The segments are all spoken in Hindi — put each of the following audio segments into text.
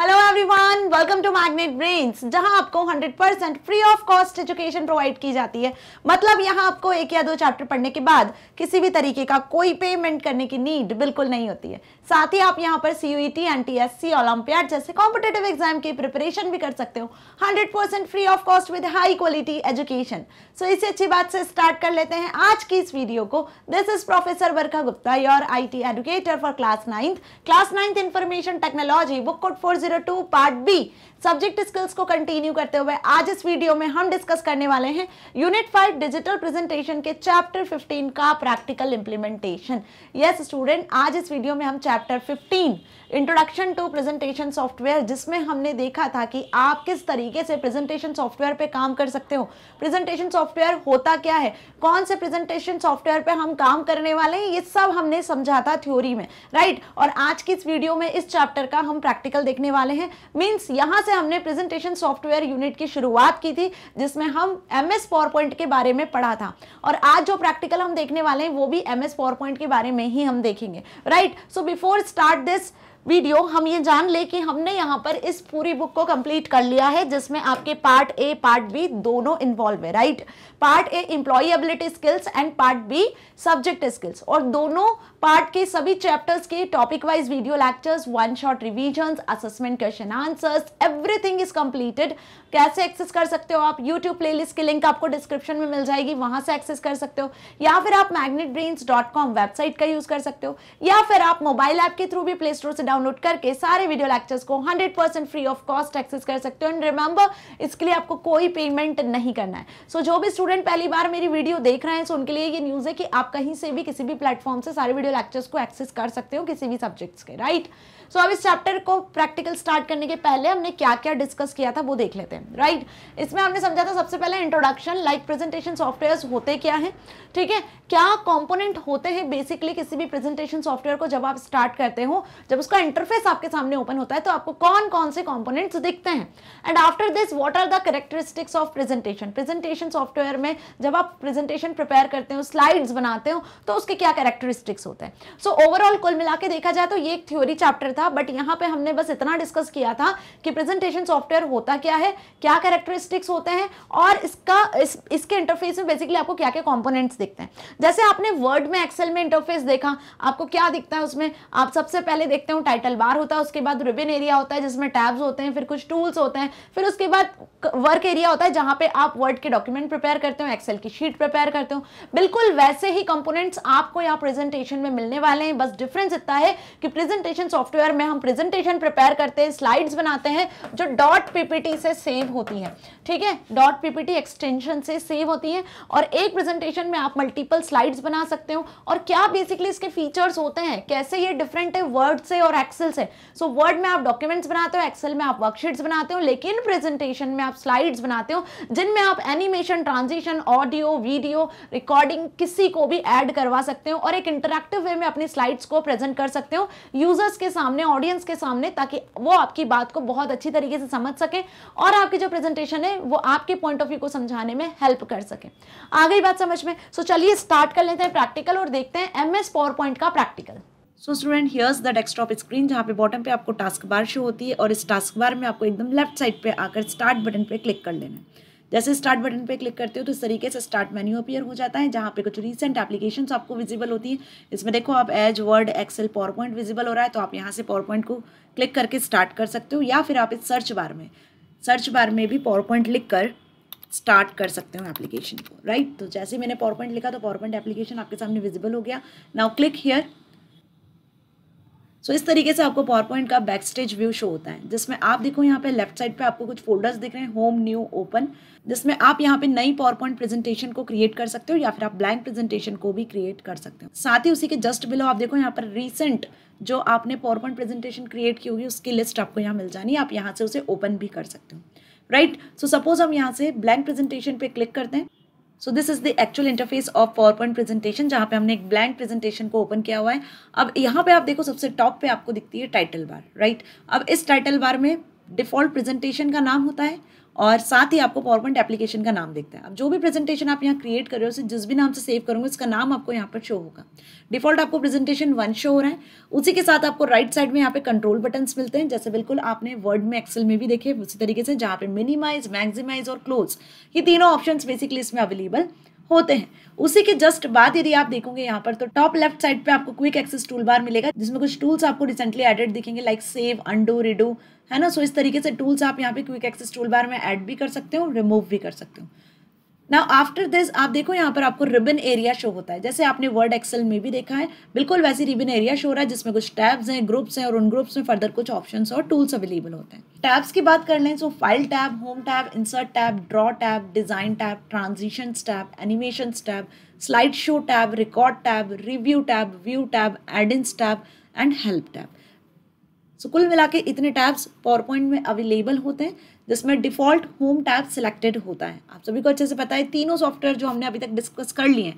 Hello everyone welcome to Magnet Brains जहां आपको 100% free of cost education provide की जाती है मतलब यहां आपको एक या दो चैप्टर पढ़ने के बाद किसी भी तरीके का कोई पेमेंट करने की नीड बिल्कुल नहीं होती है साथ ही आप यहां पर C U T N T S C olympiad जैसे कॉम्पिटेटिव एग्जाम की प्रिपरेशन भी कर सकते हो hundred free of cost with high quality education so इसी अच्छी बात से स्टार्ट कर लेते हैं आज की इस वीडियो को this is professor Barkha Gupta your I T educator for class ninth class ninth information technology book code four 2.02 part B subject skills को कंटिन्यू करते हुए आज इस वीडियो में हम डिस्कस करने वाले हैं यूनिट फाइव डिजिटल प्रेजेंटेशन के चैप्टर 15 का प्रैक्टिकल इंप्लीमेंटेशन यस स्टूडेंट आज इस वीडियो में हम chapter 15 introduction to presentation software जिसमें हमने देखा था कि आप किस तरीके से प्रेजेंटेशन सॉफ्टवेयर पे काम कर सकते हो प्रेजेंटेशन सॉफ्टवेयर होता क्या है कौन से प्रेजेंटेशन सॉफ्टवेयर पे हम काम करने वाले हैं ये सब हमने समझा था थ्योरी में राइट right? और आज की इस वीडियो में इस चैप्टर का हम प्रैक्टिकल देखने वाले हैं मीन्स यहाँ से हमने प्रेजेंटेशन सॉफ्टवेयर यूनिट की शुरुआत की थी जिसमें हम एम एस के बारे में पढ़ा था और आज जो प्रैक्टिकल हम देखने वाले हैं वो भी एम एस के बारे में ही हम देखेंगे right so before start this video हम ये जान ले कि हमने यहाँ पर इस पूरी बुक को कंप्लीट कर लिया है जिसमें आपके पार्ट ए पार्ट बी दोनों इन्वॉल्व है right part A employability skills and part B subject skills और दोनों पार्ट के सभी चैप्टर्स के topic wise video lectures one shot revision assessment question answers everything is completed कैसे एक्सेस कर सकते हो आप यूट्यूब प्लेलिस्ट की लिंक आपको डिस्क्रिप्शन में मिल जाएगी वहां से एक्सेस कर सकते हो या फिर आप कॉम वेबसाइट का यूज कर सकते हो या फिर आप मोबाइल ऐप के थ्रू भी प्ले स्टोर से डाउनलोड करके सारे वीडियो लेक्चर्स को 100% फ्री ऑफ कॉस्ट एक्सेस कर सकते हो एंड रिमेंबर इसके लिए आपको कोई पेमेंट नहीं करना है सो so, जो भी स्टूडेंट स्टूडेंट पहली बार मेरी वीडियो देख रहे हैं सो उनके लिए ये न्यूज़ है कि आप कहीं से भी किसी भी प्लेटफॉर्म से सारे वीडियो लेक्चर्स को एक्सेस कर सकते हो किसी भी सब्जेक्ट्स के राइट right? सो so, अब इस चैप्टर को प्रैक्टिकल स्टार्ट करने के पहले हमने क्या क्या डिस्कस किया था वो देख लेते हैं राइट right? इसमें हमने समझा था सबसे पहले इंट्रोडक्शन लाइक प्रेजेंटेशन सॉफ्टवेयर होते क्या है ठीक है क्या कॉम्पोनेंट होते हैं बेसिकली किसी भी प्रेजेंटेशन सॉफ्टवेयर को जब आप स्टार्ट करते हो जब उसका इंटरफेस आपके सामने ओपन होता है तो आपको कौन कौन से कॉम्पोनेंट्स दिखते हैं and after this what are the characteristics of presentation presentation software में जब आप प्रेजेंटेशन प्रिपेयर करते हो स्लाइड्स बनाते हो तो उसके क्या कैरेक्टरिस्टिक्स होते हैं सो ओवरऑल कुल मिला के देखा जाए तो ये एक थ्योरी चैप्टर था था बट यहाँ पे हमने बस इतना डिस्कस किया था कि प्रेजेंटेशन सॉफ्टवेयर होता क्या है क्या कैरेक्टरिस्टिक्स होते हैं और इसका इस, इसके इंटरफेस में बेसिकली आपको क्या क्या कॉम्पोनेंट्स दिखते हैं जैसे आपने वर्ड में एक्सेल में इंटरफेस देखा आपको क्या दिखता है उसमें आप सबसे पहले देखते हो टाइटल बार होता है उसके बाद रिबिन एरिया होता है जिसमें टैब्स होते हैं फिर कुछ टूल्स होते हैं फिर उसके बाद वर्क एरिया होता है जहाँ पे आप वर्ड के डॉक्यूमेंट प्रिपेयर करते हो एक्सेल की शीट प्रिपेयर करते हो बिल्कुल वैसे ही कंपोनेंट्स आपको यहाँ प्रेजेंटेशन में मिलने वाले हैं बस डिफरेंस इतना है कि प्रेजेंटेशन सॉफ्टवेयर सॉफ्टवेयर में हम प्रेजेंटेशन प्रिपेयर करते हैं स्लाइड्स बनाते हैं जो डॉट पीपीटी से सेव होती है ठीक है डॉट पीपीटी एक्सटेंशन से सेव होती है और एक प्रेजेंटेशन में आप मल्टीपल स्लाइड्स बना सकते हो और क्या बेसिकली इसके फीचर्स होते हैं कैसे ये डिफरेंट है वर्ड से और एक्सेल से सो so, वर्ड में आप डॉक्यूमेंट्स बनाते हो एक्सेल में आप वर्कशीट्स बनाते हो लेकिन प्रेजेंटेशन में आप स्लाइड्स बनाते हो जिनमें आप animation transition audio video recording किसी को भी एड करवा सकते हो और एक इंटरक्टिव वे में अपनी स्लाइड्स को प्रेजेंट कर सकते हो यूजर्स के सामने सामने ऑडियंस के सामने ताकि वो आपकी बात को बहुत अच्छी तरीके से समझ सके और आपकी जो प्रेजेंटेशन है वो आपके पॉइंट ऑफ व्यू को समझाने में हेल्प कर सके आ गई बात समझ में सो चलिए स्टार्ट कर लेते हैं प्रैक्टिकल और देखते हैं एम एस पावर पॉइंट का practical so student here's the desktop screen जहाँ पे बॉटम पे आपको टास्क बार शो होती है और इस टास्क बार में आपको एकदम लेफ्ट साइड पे आकर स्टार्ट बटन पे क्लिक कर लेना है जैसे स्टार्ट बटन पे क्लिक करते हो तो इस तरीके से स्टार्ट मेन्यू अपीयर हो जाता है जहाँ पे कुछ रीसेंट एप्लीकेशन आपको विजिबल होती है इसमें देखो आप as Word Excel PowerPoint visible हो रहा है तो आप यहाँ से पावर पॉइंट को क्लिक करके स्टार्ट कर सकते हो या फिर आप इस सर्च बार में सर्च बार में भी पावर पॉइंट लिख कर स्टार्ट कर सकते हो एप्लीकेशन को राइट तो जैसे मैंने पावर पॉइंट लिखा तो पावर पॉइंट एप्लीकेशन आपके सामने विजिबल हो गया now click here so so, इस तरीके से आपको पावर पॉइंट का बैक स्टेज व्यू शो होता है जिसमें आप देखो यहाँ पे लेफ्ट साइड पे आपको कुछ फोल्डर्स दिख रहे हैं होम न्यू ओपन जिसमें आप यहाँ पे नई पावर पॉइंट प्रेजेंटेशन को क्रिएट कर सकते हो या फिर आप ब्लैंक प्रेजेंटेशन को भी क्रिएट कर सकते हो साथ ही उसी के जस्ट बिलो आप देखो यहाँ पर रिसेंट जो आपने पावर पॉइंट प्रेजेंटेशन क्रिएट की होगी उसकी लिस्ट आपको यहाँ मिल जानी आप यहाँ से उसे ओपन भी कर सकते हो राइट सो सपोज हम यहाँ से ब्लैंक प्रेजेंटेशन पे क्लिक करते हैं so this is the actual interface of PowerPoint presentation जहाँ पे हमने एक ब्लैंक प्रेजेंटेशन को ओपन किया हुआ है अब यहाँ पे आप देखो सबसे टॉप पे आपको दिखती है टाइटल बार राइट अब इस टाइटल बार में डिफॉल्ट प्रेजेंटेशन का नाम होता है और साथ ही आपको पावर पॉइंट एप्लीकेशन का नाम देखता है अब जो भी प्रेजेंटेशन आप यहाँ क्रिएट कर रहे हो उसे जिस भी नाम से सेव करोगे उसका नाम आपको यहाँ पर शो होगा डिफॉल्ट आपको प्रेजेंटेशन वन शो हो रहा है उसी के साथ आपको राइट साइड में यहाँ पे कंट्रोल बटन्स मिलते हैं जैसे बिल्कुल आपने वर्ड में एक्सेल में भी देखे उसी तरीके से जहाँ पे मिनिमाइज मैक्सिमाइज और क्लोज ये तीनों ऑप्शन बेसिकली इसमें अवेलेबल होते हैं उसी के जस्ट बाद यदि आप देखोगे यहाँ पर तो टॉप लेफ्ट साइड पे आपको क्विक एक्सेस टूल बार मिलेगा जिसमें कुछ टूल्स आपको रिसेंटली एडेड दिखेंगे लाइक सेव अंडो रिडो है ना सो so इस तरीके से टूल्स आप यहाँ पे क्विक एक्सेस टूल बार में एड भी कर सकते हो रिमूव भी कर सकते हो ना आफ्टर दिस आप देखो यहाँ पर आपको रिबन एरिया शो होता है जैसे आपने वर्ड एक्सेल में भी देखा है बिल्कुल वैसे रिबन एरिया शो हो रहा है जिसमें कुछ टैब्स हैं ग्रुप्स हैं और उन ग्रुप्स में फर्दर कुछ ऑप्शंस और टूल्स अवेलेबल होते हैं टैब्स की बात कर लें so file tab home tab insert tab draw tab design tab transition tab animation tab slide show tab record tab review tab view tab in tab and help tab so कुल मिला के इतने टैब्स पावर पॉइंट में अवेलेबल होते हैं जिसमें डिफ़ॉल्ट होम टैब सिलेक्टेड होता है आप सभी को अच्छे से पता है तीनों सॉफ्टवेयर जो हमने अभी तक डिस्कस कर लिए हैं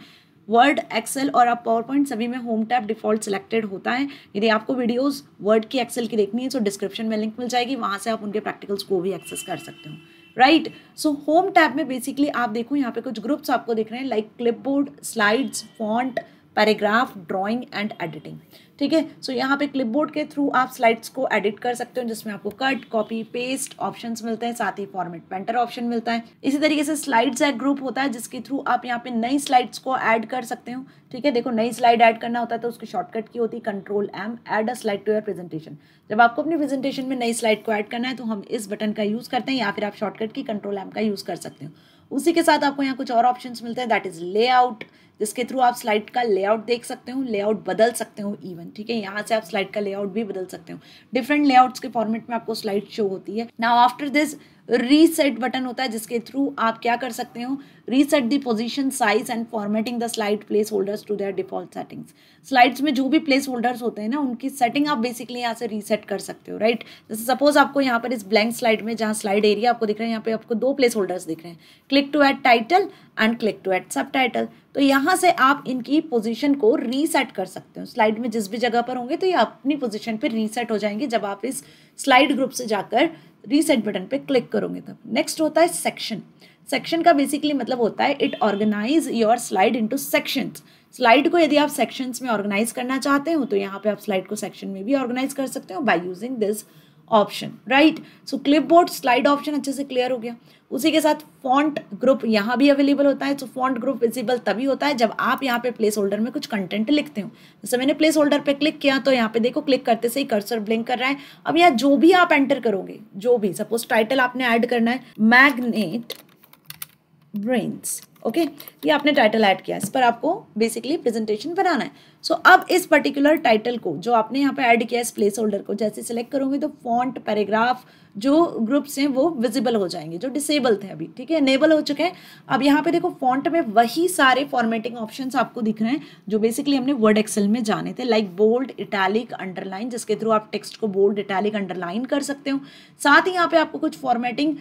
वर्ड एक्सेल और आप पावर पॉइंट सभी में होम टैब डिफॉल्ट सिलेक्टेड होता है यदि आपको वीडियोस वर्ड की एक्सेल की देखनी है तो डिस्क्रिप्शन में लिंक मिल जाएगी वहाँ से आप उनके प्रैक्टिकल्स को भी एक्सेस कर सकते हो राइट सो होम टैब में बेसिकली आप देखो यहाँ पे कुछ ग्रुप्स आपको देख रहे हैं like clip slides font paragraph drawing and editing ठीक है सो यहाँ पे क्लिपबोर्ड के थ्रू आप स्लाइड्स को एडिट कर सकते हो जिसमें आपको कट कॉपी पेस्ट ऑप्शंस मिलते हैं साथ ही फॉर्मेट पेंटर ऑप्शन मिलता है इसी तरीके से स्लाइड्स एक ग्रुप होता है जिसके थ्रू आप यहाँ पे नई स्लाइड्स को ऐड कर सकते हो ठीक है देखो नई स्लाइड ऐड करना होता है तो उसकी शॉर्टकट की होती है control M add a slide to your presentation जब आपको अपनी प्रेजेंटेशन में नई स्लाइड को ऐड करना है तो हम इस बटन का यूज़ करते हैं या फिर आप शॉर्टकट की कंट्रोल एम का यूज़ कर सकते हो उसी के साथ आपको यहाँ कुछ और ऑप्शंस मिलते हैं दैट इज़ लेआउट जिसके थ्रू आप स्लाइड का लेआउट देख सकते हो लेआउट बदल सकते हो इवन ठीक है यहाँ से आप स्लाइड का लेआउट भी बदल सकते हो डिफरेंट लेआउट्स के फॉर्मेट में आपको स्लाइड शो होती है now after this reset button होता है जिसके थ्रू आप क्या कर सकते हो reset the position size and formatting the slide placeholders to their default settings slides में जो भी प्लेस होल्डर्स होते हैं ना उनकी सेटिंग आप बेसिकली यहाँ से रीसेट कर सकते हो राइट जैसे सपोज आपको यहाँ पर इस ब्लैंक स्लाइड में जहाँ स्लाइड एरिया आपको दिख रहा है यहाँ पे आपको दो प्लेस होल्डर्स दिख रहे हैं click to add title and click to add subtitle तो यहाँ से आप इनकी पोजीशन को रीसेट कर सकते हो स्लाइड में जिस भी जगह पर होंगे तो ये अपनी पोजीशन पर रीसेट हो जाएंगे जब आप इस स्लाइड ग्रुप से जाकर रीसेट बटन पे क्लिक करोगे तब नेक्स्ट होता है सेक्शन सेक्शन का बेसिकली मतलब होता है it organize your slide into sections slide को यदि आप सेक्शंस में ऑर्गेनाइज करना चाहते हो तो यहाँ पे आप स्लाइड को सेक्शन में भी ऑर्गेनाइज कर सकते हो by using this option right so clipboard slide option अच्छे से क्लियर हो गया उसी के साथ फॉन्ट ग्रुप यहाँ भी अवेलेबल होता है सो फॉन्ट ग्रुप विजिबल तभी होता है जब आप यहाँ पे प्लेस होल्डर में कुछ कंटेंट लिखते हो जैसे मैंने प्लेस होल्डर पर क्लिक किया तो यहाँ पे देखो क्लिक करते से ही कर्सर ब्लिंक कर रहा है अब यहाँ जो भी आप एंटर करोगे जो भी सपोज टाइटल आपने ऐड करना है मैग्नेट ब्रेन्स ओके ये आपने टाइटल ऐड किया इस पर आपको बेसिकली प्रेजेंटेशन बनाना है सो so, अब इस पर्टिकुलर टाइटल को जो आपने यहाँ पे ऐड किया है इस प्लेस होल्डर को जैसे सिलेक्ट करोगे तो फॉन्ट पैराग्राफ जो ग्रुप्स हैं वो विजिबल हो जाएंगे जो डिसेबल थे अभी ठीक है इनेबल हो चुके हैं अब यहाँ पे देखो फॉन्ट में वही सारे फॉर्मेटिंग ऑप्शन आपको दिख रहे हैं जो बेसिकली हमने वर्ड एक्सेल में जाने थे लाइक बोल्ड इटैलिक अंडरलाइन जिसके थ्रू आप टेक्स्ट को बोल्ड इटैलिक अंडरलाइन कर सकते हो साथ ही यहाँ पे आपको कुछ फॉर्मेटिंग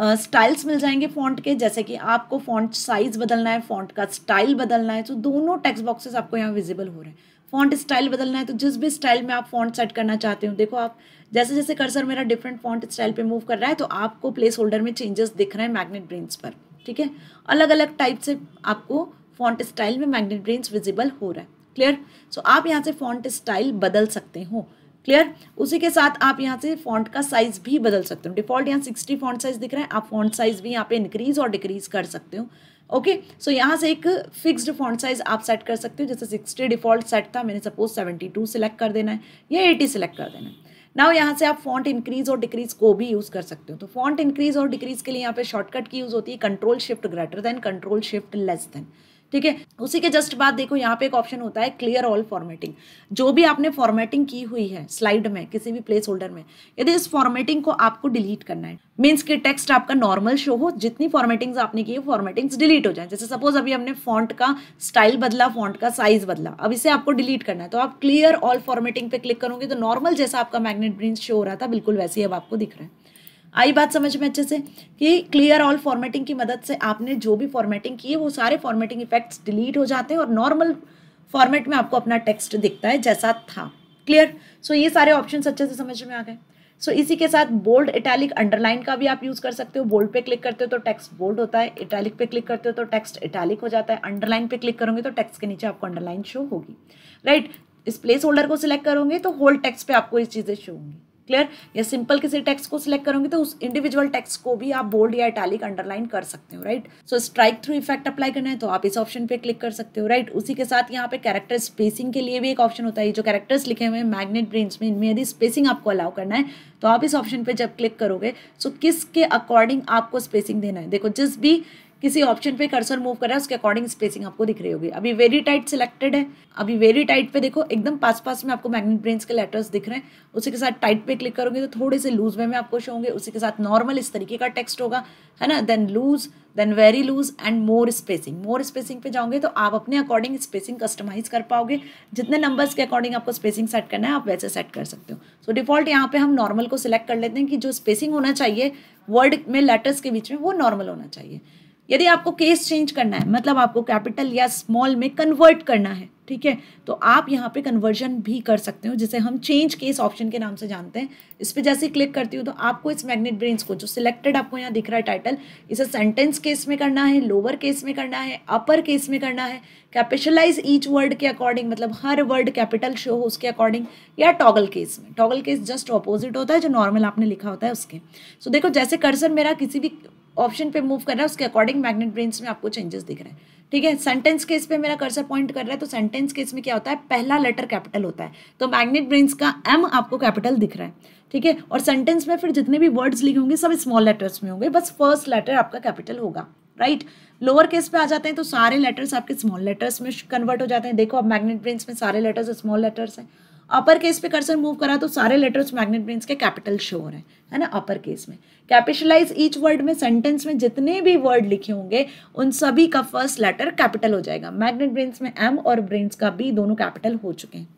स्टाइल्स uh, मिल जाएंगे फॉन्ट के जैसे कि आपको फॉन्ट साइज बदलना है फॉन्ट का स्टाइल बदलना है तो दोनों टेक्स्ट बॉक्सेस आपको यहाँ विजिबल हो रहे हैं फॉन्ट स्टाइल बदलना है तो जिस भी स्टाइल में आप फॉन्ट सेट करना चाहते हो देखो आप जैसे जैसे कर्सर मेरा डिफरेंट फॉन्ट स्टाइल पे मूव कर रहा है तो आपको प्लेस होल्डर में चेंजेस दिख रहे हैं मैग्नेट ब्रेन्स पर ठीक है अलग अलग टाइप से आपको फॉन्ट स्टाइल में मैग्नेट ब्रेन्स विजिबल हो रहा है क्लियर सो so, आप यहाँ से फॉन्ट स्टाइल बदल सकते हो क्लियर उसी के साथ आप यहाँ से फॉन्ट का साइज भी बदल सकते हो डिफॉल्ट यहाँ सिक्सटी फॉन्ट साइज दिख रहा है आप फॉन्ट साइज भी यहाँ पे इंक्रीज और डिक्रीज कर सकते हो ओके सो यहाँ से एक फिक्स्ड फॉन्ट साइज आप सेट कर सकते हो जैसे सिक्सटी डिफॉल्ट सेट था मैंने सपोज सेवेंटी टू सिलेक्ट कर देना है या एटी सिलेक्ट कर देना है नाउ यहाँ से आप फॉन्ट इंक्रीज और डिक्रीज को भी यूज़ कर सकते हो तो फॉन्ट इंक्रीज और डिक्रीज के लिए यहाँ पे शॉर्टकट की यूज़ होती है control shift greater than control shift less than ठीक है उसी के जस्ट बाद देखो यहाँ पे एक ऑप्शन होता है क्लियर ऑल फॉर्मेटिंग जो भी आपने फॉर्मेटिंग की हुई है स्लाइड में किसी भी प्लेस होल्डर में यदि इस फॉर्मेटिंग को आपको डिलीट करना है मीन्स कि टेक्स्ट आपका नॉर्मल शो हो जितनी फॉर्मेटिंग्स आपने की है फॉर्मेटिंग्स डिलीट हो जाए जैसे सपोज अभी हमने फॉन्ट का स्टाइल बदला फॉन्ट का साइज बदला अब इसे आपको डिलीट करना है तो आप क्लियर ऑल फॉर्मेटिंग पे क्लिक करोगे तो नॉर्मल जैसा आपका मैग्नेट ब्रिंस शो हो रहा था बिल्कुल वैसे ही अब आपको दिख रहा है आई बात समझ में अच्छे से कि क्लियर ऑल फॉर्मेटिंग की मदद से आपने जो भी फॉर्मेटिंग की है वो सारे फॉर्मेटिंग इफेक्ट्स डिलीट हो जाते हैं और नॉर्मल फॉर्मेट में आपको अपना टेक्स्ट दिखता है जैसा था क्लियर सो so, ये सारे ऑप्शन अच्छे से समझ में आ गए सो so, इसी के साथ बोल्ड इटैलिक अंडरलाइन का भी आप यूज़ कर सकते हो बोल्ड पे क्लिक करते हो तो टेक्स्ट बोल्ड होता है इटैलिक पे क्लिक करते हो तो टेक्स्ट इटैलिक हो जाता है अंडरलाइन पे क्लिक करोगे तो टेक्स्ट के नीचे आपको अंडरलाइन शो होगी राइट right? इस प्लेस होल्डर को सिलेक्ट करोगे तो होल टेक्स्ट पे आपको ये चीज़ें शो होंगी क्लियर या सिंपल किसी टेक्स्ट को सिलेक्ट करोगे तो उस इंडिविजुअल टेक्स्ट को भी आप बोल्ड या इटैलिक अंडरलाइन कर सकते हो right so strikethrough effect apply करना है तो आप इस ऑप्शन पे क्लिक कर सकते हो राइट right? उसी के साथ यहाँ पे कैरेक्टर स्पेसिंग के लिए भी एक ऑप्शन होता है जो कैरेक्टर्स लिखे हुए हैं मैग्नेट ब्रेंस में इनमें यदि स्पेसिंग आपको अलाउ करना है तो आप इस ऑप्शन पर जब क्लिक करोगे सो so किसके अकॉर्डिंग आपको स्पेसिंग देना है देखो जिस भी किसी ऑप्शन पे कर्सर मूव करा है उसके अकॉर्डिंग स्पेसिंग आपको दिख रही होगी अभी वेरी टाइट सिलेक्टेड है अभी वेरी टाइट पे देखो एकदम पास पास में आपको मैग्नेट ब्रेन के लेटर्स दिख रहे हैं उसी के साथ टाइट पे क्लिक करोगे तो थोड़े से लूज वे में आपको शो होंगे उसी के साथ नॉर्मल इस तरीके का टेक्स्ट होगा है ना then loose then very loose and more spacing more spacing पे जाओगे तो आप अपने अकॉर्डिंग स्पेसिंग कस्टमाइज कर पाओगे जितने नंबर्स के अकॉर्डिंग आपको स्पेसिंग सेट करना है आप वैसे सेट कर सकते हो सो डिफॉल्ट यहाँ पे हम नॉर्मल को सिलेक्ट कर लेते हैं कि जो स्पेसिंग होना चाहिए वर्ड में लेटर्स के बीच में वो नॉर्मल होना चाहिए यदि आपको केस चेंज करना है मतलब आपको कैपिटल या स्मॉल में कन्वर्ट करना है ठीक है तो आप यहाँ पे कन्वर्जन भी कर सकते हो जिसे हम चेंज केस ऑप्शन के नाम से जानते हैं इस पर जैसे क्लिक करती हूँ तो आपको इस मैग्नेट ब्रेन्स को जो सिलेक्टेड आपको यहाँ दिख रहा है टाइटल इसे सेंटेंस केस में करना है लोअर केस में करना है अपर केस में करना है कैपिटलाइज ईच वर्ड के अकॉर्डिंग मतलब हर वर्ड कैपिटल शो हो उसके अकॉर्डिंग या टॉगल केस में टॉगल केस जस्ट ऑपोजिट होता है जो नॉर्मल आपने लिखा होता है उसके सो so, देखो जैसे कर्सर मेरा किसी भी ऑप्शन पे मूव कर रहा है उसके अकॉर्डिंग मैग्नेट ब्रेन्स में आपको चेंजेस दिख रहे हैं ठीक है सेंटेंस केस पे मेरा कर्सर पॉइंट कर रहा है तो सेंटेंस केस में क्या होता है पहला लेटर कैपिटल होता है तो मैग्नेट ब्रेन्स का एम आपको कैपिटल दिख रहा है ठीक है और सेंटेंस में फिर जितने भी वर्ड्स लिखे होंगे सब स्मॉल लेटर्स में होंगे बस फर्स्ट लेटर आपका कैपिटल होगा राइट लोअर केस पे आ जाते हैं तो सारे लेटर्स आपके स्मॉल लेटर्स में कन्वर्ट हो जाते हैं देखो अब मैग्नेट ब्रेन्स में सारे लेटर्स स्मॉल लेटर्स हैं अपर केस पे कर्सर मूव करा तो सारे लेटर्स मैग्नेट ब्रेन्स के कैपिटल शो हो रहे हैं है ना अपर केस में कैपिटलाइज ईच वर्ड में सेंटेंस में जितने भी वर्ड लिखे होंगे उन सभी का फर्स्ट लेटर कैपिटल हो जाएगा मैग्नेट ब्रेन्स में एम और ब्रेन्स का बी दोनों कैपिटल हो चुके हैं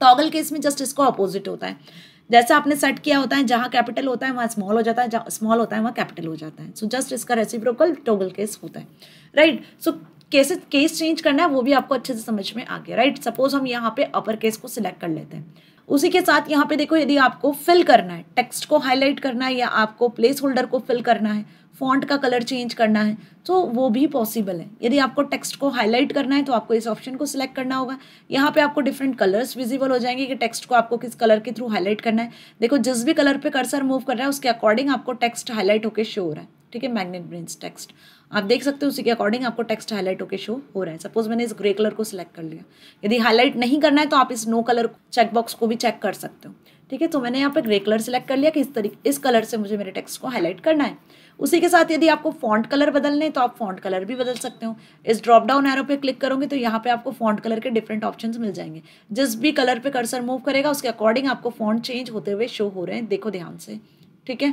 टॉगल केस में जस्ट इसको अपोजिट होता है जैसा आपने सेट किया होता है जहाँ कैपिटल होता है वहाँ स्मॉल हो जाता है जहाँ स्मॉल होता है वहाँ कैपिटल हो जाता है सो so जस्ट इसका रेसिप्रोकल टोगल केस होता है right so case case change करना है वो भी आपको अच्छे से समझ में आ गया राइट सपोज हम यहाँ पे अपर केस को सिलेक्ट कर लेते हैं उसी के साथ यहाँ पे देखो यदि आपको फिल करना है टेक्स्ट को हाईलाइट करना है या आपको प्लेस होल्डर को फिल करना है फॉन्ट का कलर चेंज करना है तो वो भी पॉसिबल है यदि आपको टेक्स्ट को हाईलाइट करना है तो आपको इस ऑप्शन को सिलेक्ट करना होगा यहाँ पे आपको डिफरेंट कलर्स विजिबल हो जाएंगे कि टेक्स्ट को आपको किस कलर के थ्रू हाईलाइट करना है देखो जिस भी कलर पे कर्सर मूव कर रहा है उसके अकॉर्डिंग आपको टेक्स्ट हाईलाइट होकर शो हो रहा है ठीक है मैग्नेट ब्रेन्स टेक्स्ट आप देख सकते हो उसी के अकॉर्डिंग आपको टेक्स्ट हाईलाइट होकर शो हो रहा है सपोज मैंने इस ग्रे कलर को सिलेक्ट कर लिया यदि हाईलाइट नहीं करना है तो आप इस नो कलर चेकबॉक्स को भी चेक कर सकते हो ठीक है तो मैंने यहाँ पर ग्रे कलर सेलेक्ट कर लिया कि इस तरीके इस कलर से मुझे मेरे टेक्स्ट को हाईलाइट करना है उसी के साथ यदि आपको फॉन्ट कलर बदलने हैं तो आप फॉन्ट कलर भी बदल सकते हो इस ड्रॉप डाउन एरो पे क्लिक करोगे तो यहाँ पे आपको फॉन्ट कलर के डिफरेंट ऑप्शंस मिल जाएंगे जिस भी कलर पे कर्सर मूव करेगा उसके अकॉर्डिंग आपको फॉन्ट चेंज होते हुए शो हो रहे हैं देखो ध्यान से ठीक है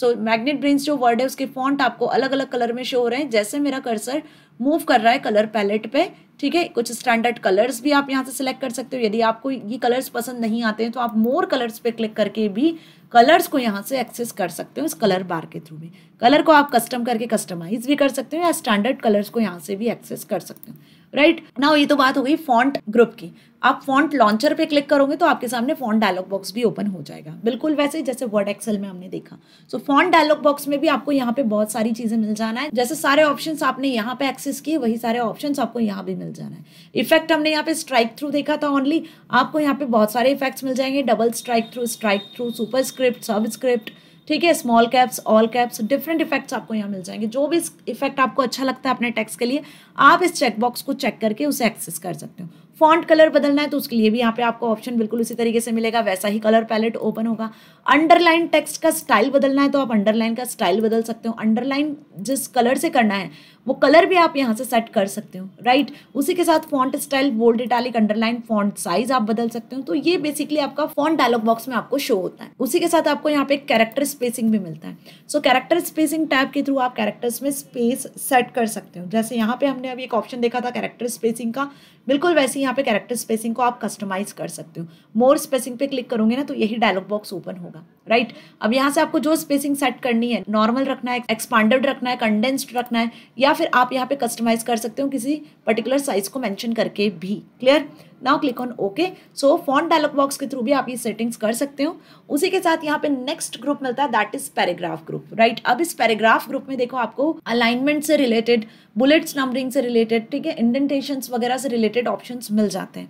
सो मैग्नेट ब्रेन्स जो वर्ड है उसके फॉन्ट आपको अलग अलग कलर में शो हो रहे हैं जैसे मेरा कर्सर मूव कर रहा है कलर पैलेट पे ठीक है कुछ स्टैंडर्ड कलर्स भी आप यहाँ से सिलेक्ट कर सकते हो यदि आपको ये कलर्स पसंद नहीं आते हैं तो आप मोर कलर्स पे क्लिक करके भी कलर्स को यहाँ से एक्सेस कर सकते हो इस कलर बार के थ्रू में कलर को आप कस्टम करके कस्टमाइज भी कर सकते हो या स्टैंडर्ड कलर्स को यहाँ से भी एक्सेस कर सकते हो राइट right? ना ये तो बात हो गई फॉन्ट ग्रुप की आप फॉन्ट लॉन्चर पे क्लिक करोगे तो आपके सामने फॉन्ट डायलॉग बॉक्स भी ओपन हो जाएगा बिल्कुल वैसे जैसे वर्ड एक्सेल में हमने देखा सो फॉन्ट डायलॉग बॉक्स में भी आपको यहाँ पे बहुत सारी चीज़ें मिल जाना है जैसे सारे ऑप्शंस आपने यहाँ पे एक्सेस किए वही सारे ऑप्शंस आपको यहाँ भी मिल जाना है इफेक्ट हमने यहाँ पे स्ट्राइक थ्रू देखा था ओनली आपको यहाँ पे बहुत सारे इफेक्ट्स मिल जाएंगे double strikethrough strikethrough superscript subscript ठीक है small caps all caps different effects आपको यहाँ मिल जाएंगे जो भी इफेक्ट आपको अच्छा लगता है अपने टेक्स्ट के लिए आप इस चेकबॉक्स को चेक करके उसे एक्सेस कर सकते हो फॉन्ट कलर बदलना है तो उसके लिए भी यहाँ पे आपको ऑप्शन बिल्कुल उसी तरीके से मिलेगा वैसा ही कलर पैलेट ओपन होगा अंडरलाइन टेक्स्ट का स्टाइल बदलना है तो आप अंडरलाइन का स्टाइल बदल सकते हो अंडरलाइन जिस कलर से करना है वो कलर भी आप यहाँ से सेट कर सकते हो राइट उसी के साथ font style bold italic underline font size आप बदल सकते हो तो ये बेसिकली आपका फॉन्ट डायलॉग बॉक्स में आपको शो होता है उसी के साथ आपको यहाँ पे कैरेक्टर स्पेसिंग भी मिलता है सो कैरेक्टर स्पेसिंग टैब के थ्रू आप कैरेक्टर्स में स्पेस सेट कर सकते हो जैसे यहाँ पे हमने अभी एक ऑप्शन देखा था कैरेक्टर स्पेसिंग का बिल्कुल वैसे यहाँ पे कैरेक्टर स्पेसिंग को आप कस्टमाइज कर सकते हो मोर स्पेसिंग पे क्लिक करोगे ना तो यही डायलॉग बॉक्स ओपन होगा राइट right? अब यहाँ से आपको जो स्पेसिंग सेट करनी है नॉर्मल रखना है एक्सपांडेड रखना है कंडेंस्ड रखना है या फिर आप यहाँ पे कस्टमाइज कर सकते हो किसी पर्टिकुलर साइज को मेंशन करके भी clear now click on okay so font dialog box के थ्रू भी आप ये सेटिंग्स कर सकते हो उसी के साथ यहाँ पे नेक्स्ट ग्रुप मिलता है that is paragraph group right अब इस पैराग्राफ ग्रुप में देखो आपको अलाइनमेंट से रिलेटेड बुलेट्स नंबरिंग से रिलेटेड ठीक है इंडेंटेशन वगैरह से रिलेटेड ऑप्शन मिल जाते हैं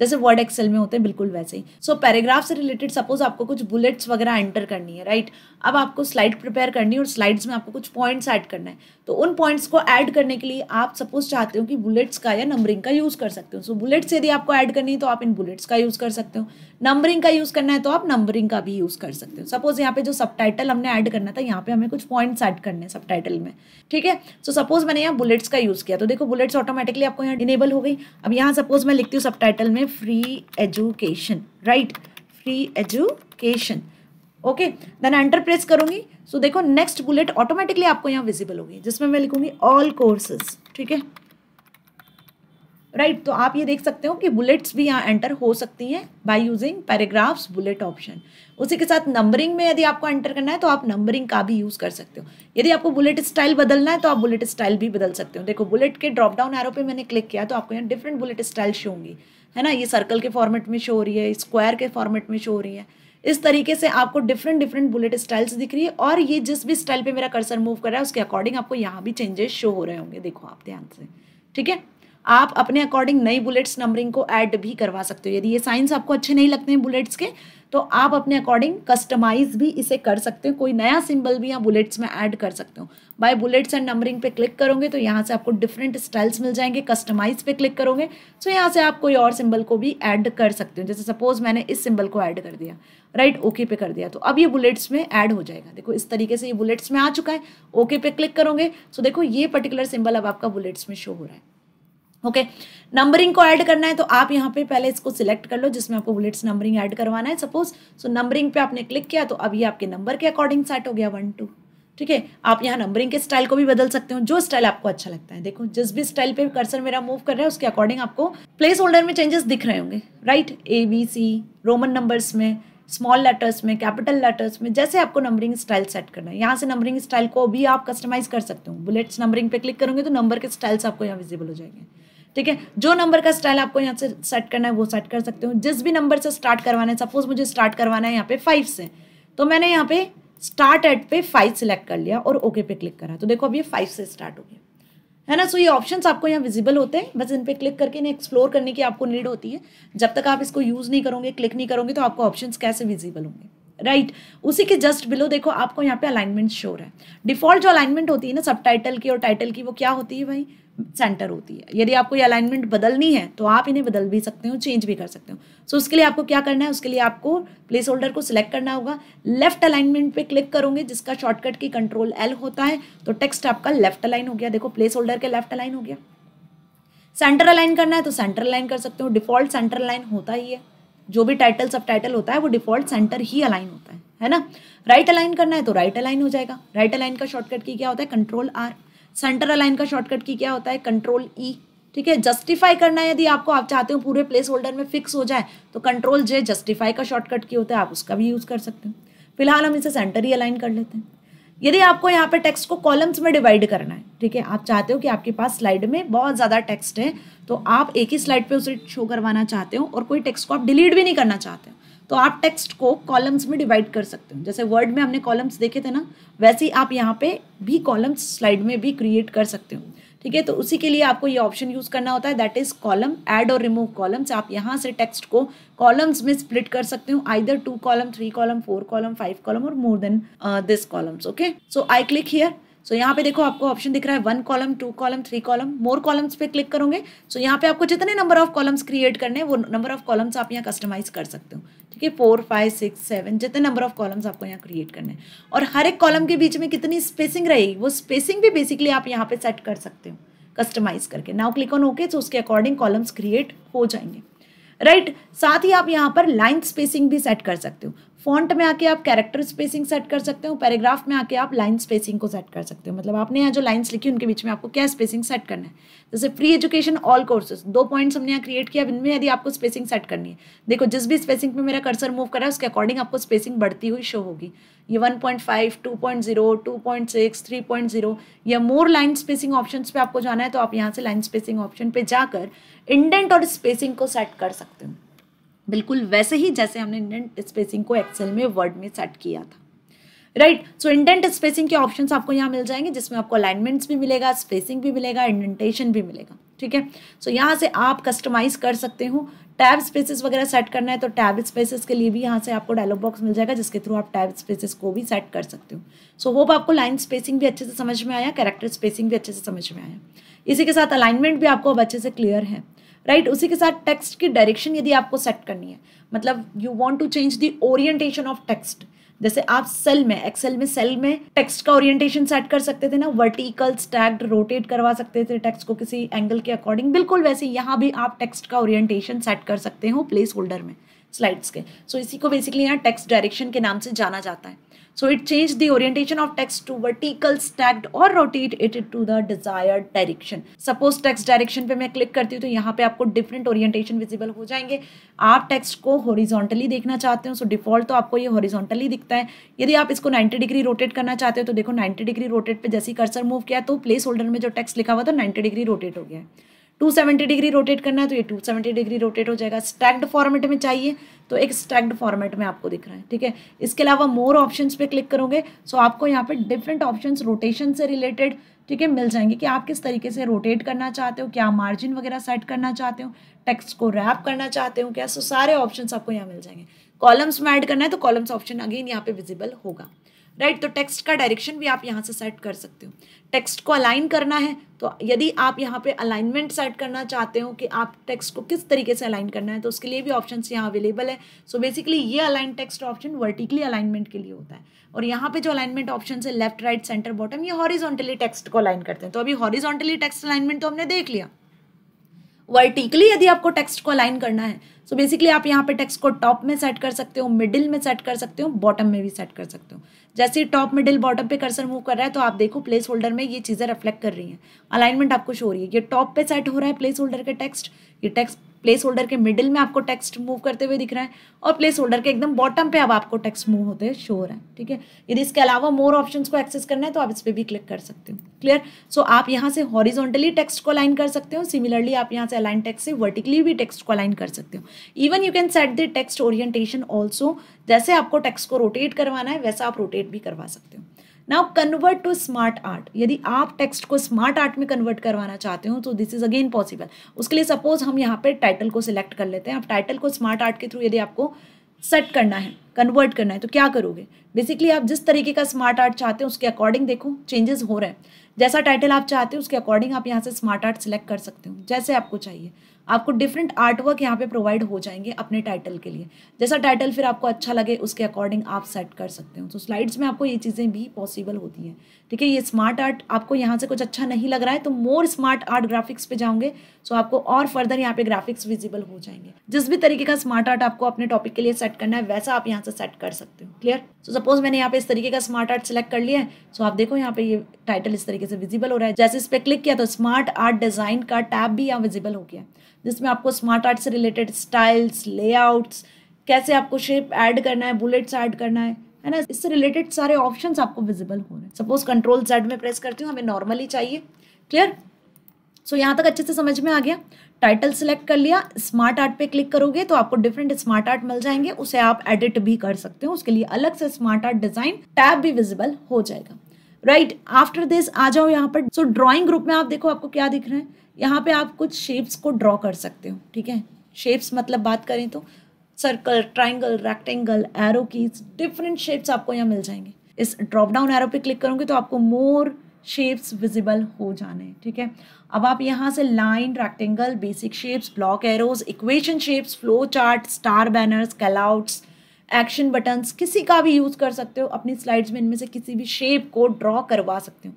जैसे वर्ड एक्सेल में होते हैं बिल्कुल वैसे ही सो पैराग्राफ से रिलेटेड सपोज आपको कुछ बुलेट्स वगैरह एंटर करनी है राइट अब आपको स्लाइड प्रिपेयर करनी है और स्लाइड्स में आपको कुछ पॉइंट्स ऐड करना है तो उन पॉइंट्स को ऐड करने के लिए आप सपोज चाहते हो कि बुलेट्स का या नंबरिंग का यूज़ कर सकते हो सो बुलेट्स यदि आपको ऐड करनी है तो आप इन बुलेट्स का यूज़ कर सकते हो नंबरिंग का यूज़ करना है तो आप नंबरिंग का भी यूज़ कर सकते हो सपोज यहाँ पे जो सब हमने ऐड करना था यहाँ पे हमें कुछ पॉइंट्स ऐड करने हैं सब में ठीक है सो सपोज मैंने यहाँ बुलेट्स का यूज़ किया तो देखो बुलेट्स ऑटोमेटिकली आपको यहाँ इनेबल हो गई अब यहाँ सपोज मैं लिखती हूँ सब में है free education right free education okay then enter press करूंगी सो so, देखो नेक्स्ट बुलेट ऑटोमेटिकली आपको यहाँ विजिबल होगी जिसमें मैं लिखूंगी ऑल कोर्सेज ठीक है राइट right, तो आप ये देख सकते हो कि बुलेट्स भी यहाँ एंटर हो सकती हैं by using paragraphs bullet option उसी के साथ नंबरिंग में यदि आपको एंटर करना है तो आप नंबरिंग का भी यूज़ कर सकते हो यदि आपको बुलेट स्टाइल बदलना है तो आप बुलेट स्टाइल भी बदल सकते हो देखो बुलेट के ड्रॉप डाउन एरो पे मैंने क्लिक किया तो आपको यहाँ डिफरेंट बुलेट स्टाइल शो होंगी है ना ये सर्कल के फॉर्मेट में शो हो रही है स्क्वायर के फॉर्मेट में शो हो रही है इस तरीके से आपको डिफरेंट डिफरेंट बुलेट स्टाइल्स दिख रही है और ये जिस भी स्टाइल पे मेरा कर्सर मूव कर रहा है उसके अकॉर्डिंग आपको यहाँ भी चेंजेस शो हो रहे होंगे देखो आप ध्यान से ठीक है आप अपने अकॉर्डिंग नई बुलेट्स नंबरिंग को ऐड भी करवा सकते हो यदि ये साइंस आपको अच्छे नहीं लगते हैं बुलेट्स के तो आप अपने अकॉर्डिंग कस्टमाइज भी इसे कर सकते हो कोई नया सिंबल भी यहाँ बुलेट्स में ऐड कर सकते हो बाय बुलेट्स एंड नंबरिंग पे क्लिक करोगे तो यहाँ से आपको डिफरेंट स्टाइल्स मिल जाएंगे कस्टमाइज पे क्लिक करोगे सो तो यहाँ से आप कोई और सिंबल को भी ऐड कर सकते हो जैसे सपोज मैंने इस सिंबल को ऐड कर दिया राइट right, ओके okay पे कर दिया तो अब ये बुलेट्स में ऐड हो जाएगा देखो इस तरीके से ये बुलेट्स में आ चुका है ओके okay पे क्लिक करोगे सो तो देखो ये पर्टिकुलर सिंबल अब आपका बुलेट्स में शो हो रहा है ओके नंबरिंग को ऐड करना है तो आप यहाँ पे पहले इसको सिलेक्ट कर लो जिसमें आपको बुलेट्स नंबरिंग ऐड करवाना है सपोज सो नंबरिंग पे आपने क्लिक किया तो अब ये आपके नंबर के अकॉर्डिंग सेट हो गया वन टू ठीक है आप यहाँ नंबरिंग के स्टाइल को भी बदल सकते हो जो स्टाइल आपको अच्छा लगता है देखो जिस भी स्टाइल पे कर्सर मेरा मूव कर रहा है उसके अकॉर्डिंग आपको प्लेस होल्डर में चेंजेस दिख रहे होंगे right A B C Roman numbers में स्मॉल लेटर्स में कैपिटल लेटर्स में जैसे आपको नंबरिंग स्टाइल सेट करना है यहाँ से नंबरिंग स्टाइल को भी आप कस्टमाइज कर सकते हो बुलेट्स नंबरिंग पे क्लिक करोगे तो नंबर के स्टाइल्स आपको यहाँ विजिबल हो जाएंगे ठीक है जो नंबर का स्टाइल आपको यहाँ से सेट करना है वो सेट कर सकते हो जिस भी नंबर से स्टार्ट करवाना है सपोज मुझे स्टार्ट करवाना है यहाँ पे फाइव से तो मैंने यहाँ पे स्टार्ट एट पे फाइव सेलेक्ट कर लिया और ओके पे क्लिक करा तो देखो अब ये फाइव से स्टार्ट हो गया है ना सो ये ऑप्शन आपको यहाँ विजिबल होते हैं बस इन पर क्लिक करके इन्हें एक्सप्लोर करने की आपको नीड होती है जब तक आप इसको यूज़ नहीं करोगे क्लिक नहीं करोगे तो आपको ऑप्शन कैसे विजिबल होंगे राइट right. उसी के जस्ट बिलो देखो आपको यहाँ पे अलाइनमेंट शोर है डिफॉल्ट जो अलाइनमेंट होती है ना सब टाइटल की और टाइटल की वो क्या होती है भाई सेंटर होती है यदि आपको ये अलाइनमेंट बदलनी है तो आप इन्हें बदल भी सकते हो चेंज भी कर सकते हो सो so, उसके लिए आपको क्या करना है उसके लिए आपको प्लेस होल्डर को सिलेक्ट करना होगा लेफ्ट अलाइनमेंट पे क्लिक करोगे जिसका शॉर्टकट की कंट्रोल एल होता है तो टेक्स्ट आपका लेफ्ट अलाइन हो गया देखो प्लेस होल्डर के लेफ्ट अलाइन हो गया सेंटर अलाइन करना है तो सेंटर अलाइन कर सकते हो डिफॉल्ट सेंटर अलाइन होता ही है जो भी टाइटल सब टाइटल होता है वो डिफॉल्ट सेंटर ही अलाइन होता है है ना राइट right अलाइन करना है तो राइट right अलाइन हो जाएगा राइट right अलाइन का शॉर्टकट की क्या होता है कंट्रोल आर सेंटर अलाइन का शॉर्टकट की क्या होता है कंट्रोल ई e. ठीक है जस्टिफाई करना है यदि आपको आप चाहते हो पूरे प्लेस होल्डर में फिक्स हो जाए तो कंट्रोल जे जस्टिफाई का शॉर्टकट की होता है आप उसका भी यूज़ कर सकते हैं फिलहाल हम इसे सेंटर ही अलाइन कर लेते हैं यदि आपको यहाँ पे टेक्स्ट को कॉलम्स में डिवाइड करना है ठीक है आप चाहते हो कि आपके पास स्लाइड में बहुत ज़्यादा टेक्स्ट है तो आप एक ही स्लाइड पे उसे शो करवाना चाहते हो और कोई टेक्स्ट को आप डिलीट भी नहीं करना चाहते हो तो आप टेक्स्ट को कॉलम्स में डिवाइड कर सकते हो जैसे वर्ड में हमने कॉलम्स देखे थे ना वैसे ही आप यहाँ पे भी कॉलम्स स्लाइड में भी क्रिएट कर सकते हो ठीक है तो उसी के लिए आपको ये ऑप्शन यूज़ करना होता है दैट इज़ कॉलम ऐड और रिमूव कॉलम्स आप यहाँ से टेक्स्ट को कॉलम्स में स्प्लिट कर सकते हो either two column three column four column five column और more than this columns okay so I click here so so, यहाँ पे देखो आपको ऑप्शन दिख रहा है one column two column three column more columns पे क्लिक करोगे सो so, यहाँ पे आपको जितने नंबर ऑफ कॉलम्स क्रिएट करने हैं वो नंबर ऑफ कॉलम्स आप यहाँ कस्टमाइज कर सकते हो ठीक है फोर फाइव सिक्स सेवन जितने नंबर ऑफ कॉलम्स आपको यहाँ क्रिएट करने हैं और हर एक कॉलम के बीच में कितनी स्पेसिंग रहेगी वो स्पेसिंग भी बेसिकली आप यहाँ पे सेट कर सकते हो कस्टमाइज करके now click on okay so उसके अकॉर्डिंग कॉलम्स क्रिएट हो जाएंगे राइट right? साथ ही आप यहाँ पर लाइन स्पेसिंग भी सेट कर सकते हो फॉन्ट में आके आप कैरेक्टर स्पेसिंग सेट कर सकते हो पैराग्राफ में आके आप लाइन स्पेसिंग को सेट कर सकते हो मतलब आपने यहाँ जो लाइन्स लिखी उनके बीच में आपको क्या स्पेसिंग सेट करना है जैसे फ्री एजुकेशन ऑल कोर्सेज दो पॉइंट्स हमने यहाँ क्रिएट किया इनमें यदि आपको स्पेसिंग सेट करनी है देखो जिस भी स्पेसिंग पे मेरा कर्सर मूव करा है उसके अकॉर्डिंग आपको स्पेसिंग बढ़ती हुई शो होगी ये one point five two point zero two point six three point zero या मोर लाइन स्पेसिंग ऑप्शन पे आपको जाना है तो आप यहाँ से लाइन स्पेसिंग ऑप्शन पे जाकर इंडेंट और स्पेसिंग को सेट कर सकते हो बिल्कुल वैसे ही जैसे हमने इंडेंट स्पेसिंग को एक्सेल में वर्ड में सेट किया था राइट सो इंडेंट स्पेसिंग के ऑप्शंस आपको यहाँ मिल जाएंगे जिसमें आपको अलाइनमेंट्स भी मिलेगा स्पेसिंग भी मिलेगा इंडेंटेशन भी मिलेगा ठीक है सो यहाँ से आप कस्टमाइज कर सकते हो टैब स्पेसेस वगैरह सेट करना है तो टैब स्पेसेस के लिए भी यहाँ से आपको डायलॉग बॉक्स मिल जाएगा जिसके थ्रू आप टैब स्पेसेस को भी सेट कर सकते हो सो होप आपको लाइन स्पेसिंग भी अच्छे से समझ में आया कैरेक्टर स्पेसिंग भी अच्छे से समझ में आया इसी के साथ अलाइनमेंट भी आपको अब अच्छे से क्लियर है राइट right? उसी के साथ टेक्स्ट की डायरेक्शन यदि आपको सेट करनी है मतलब you want to change the orientation of text जैसे आप सेल में एक्सेल में सेल में टेक्स्ट का ओरिएंटेशन सेट कर सकते थे ना वर्टिकल स्टैक्ड रोटेट करवा सकते थे टेक्स्ट को किसी एंगल के अकॉर्डिंग बिल्कुल वैसे यहाँ भी आप टेक्स्ट का ओरिएंटेशन सेट कर सकते हो प्लेस होल्डर में स्लाइड्स के सो so, इसी को बेसिकली यहाँ टेक्स्ट डायरेक्शन के नाम से जाना जाता है So it changed the orientation of text to vertical, stacked or rotate it to the desired direction. Suppose text direction pe main click karti hu to yahan pe aapko different orientation visible ho jayenge aap text ko horizontally dekhna chahte ho so default to aapko ye horizontally dikhta hai yadi aap isko 90 degree rotate karna chahte ho to dekho 90 degree rotate pe जैसे cursor move kiya to placeholder mein jo text likha hua tha 90 degree rotate ho gaya hai 270 degree rotate करना है तो ये 270 डिग्री रोटेट हो जाएगा स्टैक्ड फॉर्मेट में चाहिए तो एक स्टैक्ड फॉर्मेट में आपको दिख रहा है ठीक है इसके अलावा मोर ऑप्शंस पे क्लिक करोगे सो आपको यहाँ पे डिफरेंट ऑप्शंस रोटेशन से रिलेटेड ठीक है मिल जाएंगे कि आप किस तरीके से रोटेट करना चाहते हो क्या मार्जिन वगैरह सेट करना चाहते हो टेक्स को रैप करना चाहते हो क्या सो सारे ऑप्शन आपको यहाँ मिल जाएंगे कॉलम्स में ऐड करना है तो कॉलम्स ऑप्शन अगेन यहाँ पे विजिबल होगा राइट तो टेक्स्ट का डायरेक्शन भी आप यहाँ से सेट कर सकते हो टेक्स्ट को अलाइन करना है तो यदि आप यहाँ पे अलाइनमेंट सेट करना चाहते हो कि आप टेक्स्ट को किस तरीके से अलाइन करना है तो उसके लिए भी ऑप्शन यहाँ अवेलेबल है सो बेसिकली ये align text option vertically alignment के लिए होता है और यहाँ पे जो अलाइनमेंट ऑप्शन है लेफ्ट राइट सेंटर बॉटम ये हॉरिजॉन्टली टेक्स्ट को अलाइन करते हैं तो अभी हॉरिजॉन्टली टेक्स्ट अलाइनमेंट तो हमने देख लिया वर्टिकली यदि आपको टेक्स्ट को अलाइन करना है सो so बेसिकली आप यहाँ पे टेक्स्ट को टॉप में सेट कर सकते हो मिडिल में सेट कर सकते हो बॉटम में भी सेट कर सकते हो जैसे टॉप मिडिल बॉटम पे कर्सर मूव कर रहा है तो आप देखो प्लेस होल्डर में ये चीज़ें रिफ्लेक्ट कर रही हैं अलाइनमेंट आपको शो हो रही है ये टॉप पे सेट हो रहा है प्लेस होल्डर के टेक्स्ट ये टेक्स्ट प्लेस होल्डर के मिडिल में आपको टेक्स्ट मूव करते हुए दिख रहा है और प्लेस होल्डर के एकदम बॉटम पे अब आपको टेक्स्ट मूव होते शो हो रहा है ठीक है यदि इसके अलावा मोर ऑप्शन को एक्सेस करना है तो आप इस पर भी क्लिक कर सकते हो क्लियर सो आप यहाँ से हॉरिजोनटली टेक्स्ट को अलाइन कर सकते हो सिमिलरली आप यहाँ से अलाइन टेक्स से वर्टिकली भी टेक्स्ट को अलाइन कर सकते हो even you can set the text orientation also जैसे आपको टेक्स्ट को रोटेट करवाना है वैसा आप रोटेट भी करवा सकते हो now convert to smart art यदि आप टेक्स्ट को स्मार्ट आर्ट में कन्वर्ट करवाना चाहते हो तो दिस इज अगेन पॉसिबल उसके लिए सपोज हम यहाँ पर टाइटल को सिलेक्ट कर लेते हैं आप टाइटल को स्मार्ट आर्ट के थ्रू यदि आपको सेट करना है कन्वर्ट करना है तो क्या करोगे बेसिकली आप जिस तरीके का स्मार्ट आर्ट चाहते हो उसके अकॉर्डिंग देखो चेंजेस हो रहे हैं जैसा टाइटल आप चाहते हो उसके अकॉर्डिंग आप यहाँ से स्मार्ट आर्ट सिलेक्ट कर सकते हो जैसे आपको चाहिए आपको डिफरेंट आर्ट वर्क यहाँ पे प्रोवाइड हो जाएंगे अपने टाइटल के लिए जैसा टाइटल फिर आपको अच्छा लगे उसके अकॉर्डिंग आप सेट कर सकते हो तो स्लाइड्स में आपको ये चीज़ें भी पॉसिबल होती हैं ठीक है ये स्मार्ट आर्ट आपको यहाँ से कुछ अच्छा नहीं लग रहा है तो मोर स्मार्ट आर्ट ग्राफिक्स पे जाओगे सो आपको और फर्दर यहाँ पे ग्राफिक्स विजिबल हो जाएंगे जिस भी तरीके का स्मार्ट आर्ट आपको अपने टॉपिक के लिए सेट करना है वैसा आप यहाँ से सेट कर सकते हो क्लियर सो सपोज मैंने यहाँ पे इस तरीके का स्मार्ट आर्ट सेलेक्ट कर लिया है सो आप देखो यहाँ पे ये टाइटल इस तरीके से विजिबल हो रहा है जैसे इस पर क्लिक किया तो स्मार्ट आर्ट डिज़ाइन का टैब भी यहाँ विजिबल हो गया जिसमें आपको स्मार्ट आर्ट से रिलेटेड स्टाइल्स लेआउट्स कैसे आपको शेप ऐड करना है बुलेट्स ऐड करना है है ना इससे रिलेटेड सारे ऑप्शन आपको विजिबल हो रहे हैं सपोज कंट्रोल जेड में प्रेस करती हूँ हमें नॉर्मली चाहिए क्लियर सो so, यहाँ तक अच्छे से समझ में आ गया टाइटल सेलेक्ट कर लिया स्मार्ट आर्ट पे क्लिक करोगे तो आपको डिफरेंट स्मार्ट आर्ट मिल जाएंगे उसे आप एडिट भी कर सकते हो उसके लिए अलग से स्मार्ट आर्ट डिजाइन टैब भी विजिबल हो जाएगा राइट आफ्टर दिस आ जाओ यहाँ पर सो ड्राइंग ग्रुप में आप देखो आपको क्या दिख रहा है यहाँ पे आप कुछ शेप्स को ड्रॉ कर सकते हो ठीक है शेप्स मतलब बात करें तो सर्कल ट्राइंगल रेक्टेंगल एरो की डिफरेंट शेप्स आपको यहाँ मिल जाएंगे इस ड्रॉप डाउन एरो पे क्लिक करोगे तो आपको मोर शेप्स विजिबल हो जाने ठीक है अब आप यहाँ से line rectangle basic shapes block arrows equation shapes flow chart star banners callouts action buttons किसी का भी यूज़ कर सकते हो अपनी स्लाइड्स में इनमें से किसी भी शेप को ड्रॉ करवा सकते हो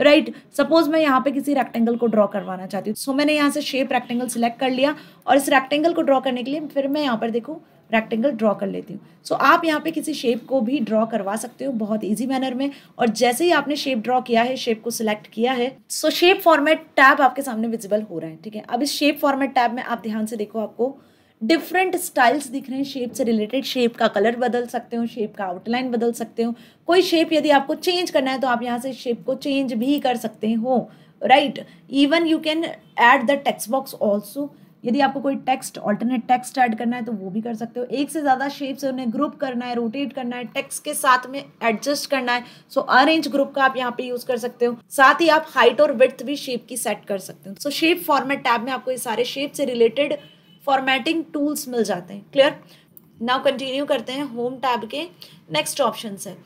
राइट right. सपोज मैं यहाँ पे किसी रेक्टेंगल को ड्रॉ करवाना चाहती हूँ सो so, मैंने यहाँ से शेप रेक्टेंगल सिलेक्ट कर लिया और इस रेक्टेंगल को ड्रॉ करने के लिए फिर मैं यहाँ पर देखो रेक्टेंगल ड्रॉ कर लेती हूँ सो so, आप यहाँ पे किसी शेप को भी ड्रॉ करवा सकते हो बहुत इजी मैनर में और जैसे ही आपने शेप ड्रॉ किया है शेप को सिलेक्ट किया है सो शेप फॉर्मेट टैब आपके सामने विजिबल हो रहा है ठीक है अब इस शेप फॉर्मेट टैब में आप ध्यान से देखो आपको डिफरेंट स्टाइल्स दिख रहे हैं शेप से रिलेटेड शेप का कलर बदल सकते हो शेप का आउटलाइन बदल सकते हो कोई शेप यदि आपको चेंज करना है तो आप यहाँ से शेप को चेंज भी कर सकते हो right even you can add the text box also यदि आपको कोई टेक्स्ट ऑल्टरनेट टेक्स्ट ऐड करना है तो वो भी कर सकते हो एक से ज़्यादा शेप से उन्हें ग्रुप करना है रोटेट करना है टेक्स्ट के साथ में एडजस्ट करना है सो अरेंज ग्रुप का आप यहाँ पे यूज़ कर सकते हो साथ ही आप हाइट और विथ भी शेप की सेट कर सकते हो सो शेप फॉर्मेट टैब में आपको ये सारे शेप से रिलेटेड फॉर्मेटिंग टूल्स मिल जाते हैं क्लियर नाउ कंटिन्यू करते हैं होम टैब के नेक्स्ट ऑप्शन है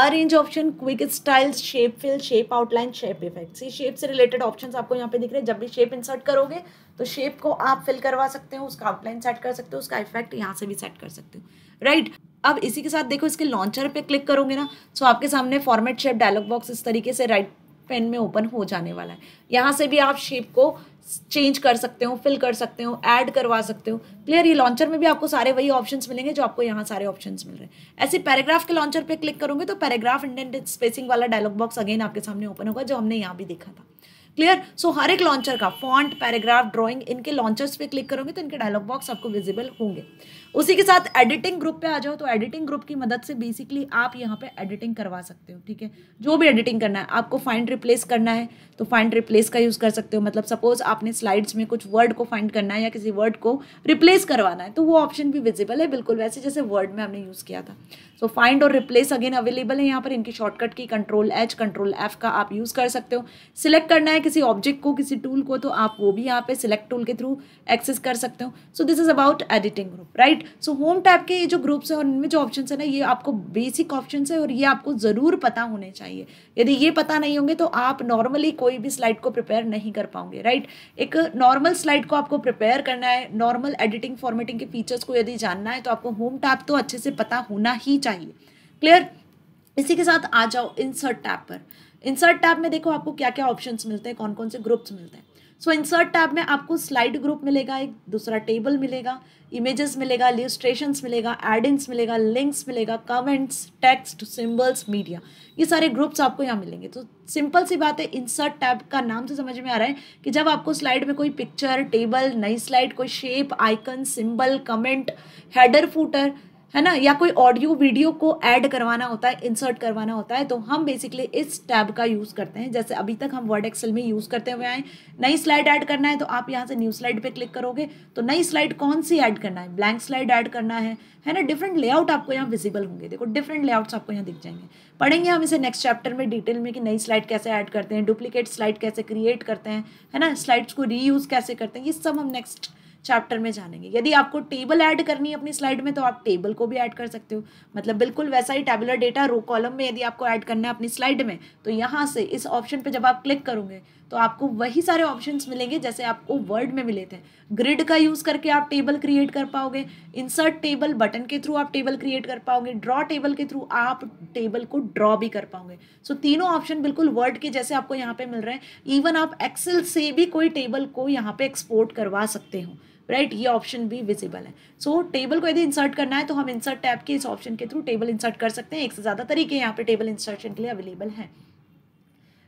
arrange option quick style shape fill shape outline shape effect ये शेप से रिलेटेड ऑप्शन आपको यहाँ पे दिख रहे हैं जब भी शेप इंसर्ट करोगे तो शेप को आप फिल करवा सकते हो उसका आउटलाइन सेट कर सकते हो उसका इफेक्ट यहाँ से भी सेट कर सकते हो राइट right? अब इसी के साथ देखो इसके लॉन्चर पे क्लिक करोगे ना तो आपके सामने फॉर्मेट शेप डायलॉग बॉक्स इस तरीके से राइट right पेन में ओपन हो जाने वाला है यहाँ से भी आप शेप को चेंज कर सकते हो फिल कर सकते हो ऐड करवा सकते हो क्लियर ये लॉन्चर में भी आपको सारे वही ऑप्शन मिलेंगे जो आपको यहाँ सारे ऑप्शन मिल रहे हैं ऐसे पैराग्राफ के लॉन्चर पर क्लिक करोगे तो पैराग्राफ इंडेंटेड स्पेसिंग वाला डायलॉग बॉक्स अगेन आपके सामने ओपन होगा जो हमने यहाँ भी देखा था क्लियर सो so, हर एक लॉन्चर का फॉन्ट पैराग्राफ ड्राइंग इनके लॉन्चर्स पे क्लिक करोगे तो इनके डायलॉग बॉक्स आपको विजिबल होंगे उसी के साथ एडिटिंग ग्रुप पे आ जाओ तो एडिटिंग ग्रुप की मदद से बेसिकली आप यहाँ पे एडिटिंग करवा सकते हो ठीक है जो भी एडिटिंग करना है आपको फाइंड रिप्लेस करना है तो फाइंड रिप्लेस का यूज़ कर सकते हो मतलब सपोज आपने स्लाइड्स में कुछ वर्ड को फाइंड करना है या किसी वर्ड को रिप्लेस करवाना है तो वो ऑप्शन भी विजिबल है बिल्कुल वैसे जैसे वर्ड में हमने यूज़ किया था सो फाइंड और रिप्लेस अगेन अवेलेबल है यहाँ पर इनकी शॉर्टकट की कंट्रोल एच कंट्रोल एफ का आप यूज़ कर सकते हो सिलेक्ट करना है किसी ऑब्जेक्ट को किसी टूल को तो आप वो भी यहाँ पे सिलेक्ट टूल के थ्रू एक्सेस कर सकते हो so this is about editing group right so home type के ये जो ग्रुप्स हैं और इनमें जो ऑप्शन है ना ये आपको बेसिक ऑप्शन है और ये आपको ज़रूर पता होने चाहिए यदि ये पता नहीं होंगे तो आप नॉर्मली कोई भी स्लाइड को प्रिपेयर नहीं कर पाऊंगे राइट एक नॉर्मल स्लाइड को आपको प्रिपेयर करना है नॉर्मल एडिटिंग फॉर्मेटिंग के फीचर्स को यदि जानना है तो आपको होम टैप तो अच्छे से पता होना ही चाहिए क्लियर इसी के साथ आ जाओ इंसर्ट टैप पर इंसर्ट टैप में देखो आपको क्या क्या ऑप्शंस मिलते हैं कौन कौन से ग्रुप्स मिलते हैं सो इंसर्ट टैब में आपको स्लाइड ग्रुप मिलेगा एक दूसरा टेबल मिलेगा इमेजेस मिलेगा लिस्ट्रेशन मिलेगा एडिंग्स मिलेगा लिंक्स मिलेगा कमेंट्स टेक्स्ट सिम्बल्स मीडिया ये सारे ग्रुप्स आपको यहाँ मिलेंगे तो सिंपल सी बात है इंसर्ट टैब का नाम से समझ में आ रहा है कि जब आपको स्लाइड में कोई पिक्चर टेबल नई स्लाइड कोई shape icon symbol comment header footer है ना या कोई ऑडियो वीडियो को ऐड करवाना होता है इंसर्ट करवाना होता है तो हम बेसिकली इस टैब का यूज़ करते हैं जैसे अभी तक हम वर्ड एक्सेल में यूज़ करते हुए आए नई स्लाइड ऐड करना है तो आप यहाँ से न्यू स्लाइड पे क्लिक करोगे तो नई स्लाइड कौन सी ऐड करना है ब्लैंक स्लाइड ऐड करना है है ना डिफरेंट लेआउट आपको यहाँ विजिबल होंगे देखो डिफरेंट लेआउट्स आपको यहाँ दिख जाएंगे पढ़ेंगे हम इसे नेक्स्ट चैप्टर में डिटेल में कि नई स्लाइड कैसे ऐड करते हैं डुप्लीकेट स्लाइड कैसे क्रिएट करते हैं है ना स्लाइड्स को रीयूज़ कैसे करते हैं ये सब हम नेक्स्ट चैप्टर में जानेंगे यदि आपको टेबल ऐड करनी है अपनी स्लाइड में तो आप टेबल को भी ऐड कर सकते हो मतलब बिल्कुल वैसा ही टेबुलर डेटा रो कॉलम में यदि आपको ऐड करना है अपनी स्लाइड में तो यहाँ से इस ऑप्शन पे जब आप क्लिक करोगे तो आपको वही सारे ऑप्शन मिलेंगे जैसे आपको वर्ड में मिले थे ग्रिड का यूज़ करके आप टेबल क्रिएट कर पाओगे इंसर्ट टेबल बटन के थ्रू आप टेबल क्रिएट कर पाओगे ड्रॉ टेबल के थ्रू आप टेबल को ड्रॉ भी कर पाओगे सो so, तीनों ऑप्शन बिल्कुल वर्ड के जैसे आपको यहाँ पे मिल रहे हैं इवन आप एक्सेल से भी कोई टेबल को यहाँ पे एक्सपोर्ट करवा सकते हो राइट ये ऑप्शन भी विजिबल है सो so, टेबल को यदि इंसर्ट करना है तो हम इंसर्ट टैब के इस ऑप्शन के थ्रू टेबल इंसर्ट कर सकते हैं एक से ज़्यादा तरीके यहाँ पे टेबल इंसर्टन के लिए अवेलेबल हैं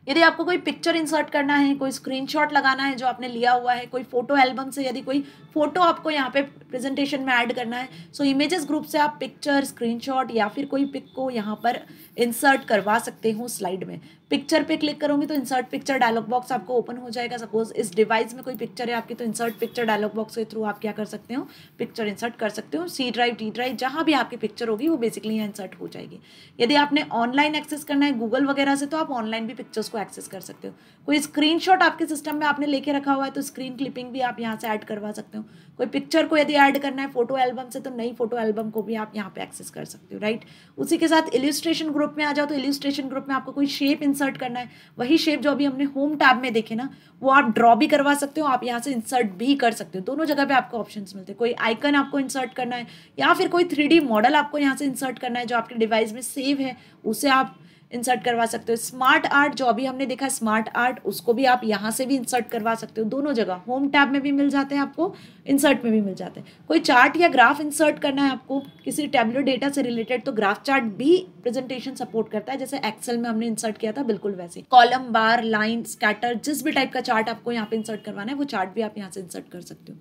यदि आपको कोई पिक्चर इंसर्ट करना है कोई स्क्रीनशॉट लगाना है जो आपने लिया हुआ है कोई फोटो एल्बम से यदि कोई फोटो आपको यहाँ पे प्रेजेंटेशन में ऐड करना है सो इमेजेस ग्रुप से आप पिक्चर स्क्रीनशॉट या फिर कोई पिक को यहाँ पर इंसर्ट करवा सकते हो स्लाइड में पिक्चर पे क्लिक करोगे तो इंसर्ट पिक्चर डायलॉग बॉक्स आपको ओपन हो जाएगा सपोज इस डिवाइस में कोई पिक्चर है आपकी तो इंसर्ट पिक्चर डायलॉग बॉक्स के थ्रू आप क्या कर सकते हो पिक्चर इंसर्ट कर सकते हो सी ड्राइव डी ड्राइव जहाँ भी आपकी पिक्चर होगी वो बेसिकली यहाँ इंसर्ट हो जाएगी यदि आपने ऑनलाइन एक्सेस करना है गूगल वगैरह से तो आप ऑनलाइन भी पिक्चर्स को एक्सेस कर सकते हो कोई स्क्रीन आपके सिस्टम में आपने लेके रखा हुआ है तो स्क्रीन क्लिपिंग भी आप यहाँ से ऐड करवा सकते हो कोई पिक्चर को यदि ऐड करना है फोटो एल्बम से तो नई फोटो एल्बम को भी आप यहाँ पे एक्सेस कर सकते हो राइट उसी के साथ इलिस्ट्रेशन ग्रुप में आ जाओ तो इलिस्ट्रेशन ग्रुप में आपको कोई शेप इंसर्ट करना है वही शेप जो अभी हमने होम टैब में देखे ना वो आप ड्रॉ भी करवा सकते हो आप यहाँ से इंसर्ट भी कर सकते हो दोनों जगह पे आपको ऑप्शन मिलते हैं कोई आइकन आपको इंसर्ट करना है या फिर कोई थ्री मॉडल आपको यहाँ से इंसर्ट करना है जो आपके डिवाइस में सेव है उसे आप इंसर्ट करवा सकते हो स्मार्ट आर्ट जो अभी हमने देखा स्मार्ट आर्ट उसको भी आप यहाँ से भी इंसर्ट करवा सकते हो दोनों जगह होम टैब में भी मिल जाते हैं आपको इंसर्ट में भी मिल जाते हैं कोई चार्ट या ग्राफ इंसर्ट करना है आपको किसी टैबलो डेटा से रिलेटेड तो ग्राफ चार्ट भी प्रेजेंटेशन सपोर्ट करता है जैसे एक्सेल में हमने इंसर्ट किया था बिल्कुल वैसे कॉलम बार लाइन स्कैटर जिस भी टाइप का चार्ट आपको यहाँ पे इंसर्ट करवाना है वो चार्ट भी आप यहाँ से इंसर्ट कर सकते हो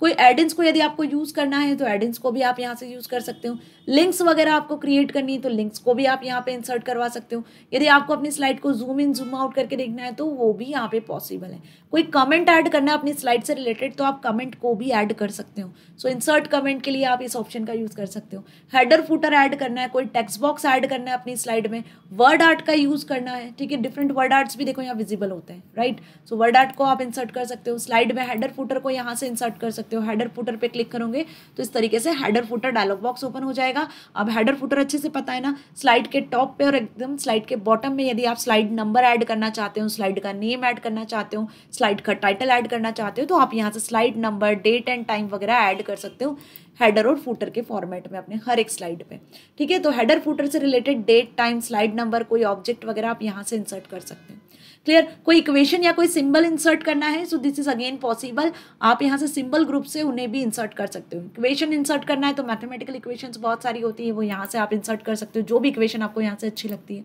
कोई एडिन्स को यदि आपको यूज़ करना है तो एडिंस को भी आप यहाँ से यूज़ कर सकते हो लिंक्स वगैरह आपको क्रिएट करनी है तो लिंक्स को भी आप यहाँ पे इंसर्ट करवा सकते हो यदि आपको अपनी स्लाइड को जूम इन जूम आउट करके देखना है तो वो भी यहाँ पे पॉसिबल है कोई कमेंट ऐड करना है अपनी स्लाइड से रिलेटेड तो आप कमेंट को भी ऐड कर सकते हो सो इंसर्ट कमेंट के लिए आप इस ऑप्शन का यूज़ कर सकते हो हेडर फूटर ऐड करना है कोई टेक्स्ट बॉक्स ऐड करना है अपनी स्लाइड में वर्ड आर्ट का यूज़ करना है ठीक है डिफरेंट वर्ड आर्ट्स भी देखो यहाँ विजिबल होते हैं राइट सो वर्ड आर्ट को आप इंसर्ट कर सकते हो स्लाइड में हेडर फूटर को यहाँ से इंसर्ट कर सकते हो हेडर फूटर पर क्लिक करोगे तो इस तरीके से header footer dialog box open हो जाएगा अब हेडर फूटर अच्छे से पता है ना स्लाइड के टॉप पे और एकदम स्लाइड के बॉटम में यदि आप स्लाइड नंबर ऐड करना चाहते हो स्लाइड का नेम ऐड करना चाहते हो स्लाइड का टाइटल ऐड करना चाहते हो तो आप यहाँ से slide number date and time वगैरह ऐड कर सकते हो हेडर और फूटर के फॉर्मेट में अपने हर एक स्लाइड पे ठीक है तो हेडर फूटर से related date time slide number कोई ऑब्जेक्ट वगैरह आप यहाँ से इंसर्ट कर सकते हैं क्लियर कोई इक्वेशन या कोई सिंबल इंसर्ट करना है so this is again possible आप यहाँ से सिंबल ग्रुप से उन्हें भी इंसर्ट कर सकते हो इक्वेशन इंसर्ट करना है तो मैथमेटिकल इक्वेशन बहुत सारी होती है वो यहाँ से आप इंसर्ट कर सकते हो जो भी इक्वेशन आपको यहाँ से अच्छी लगती है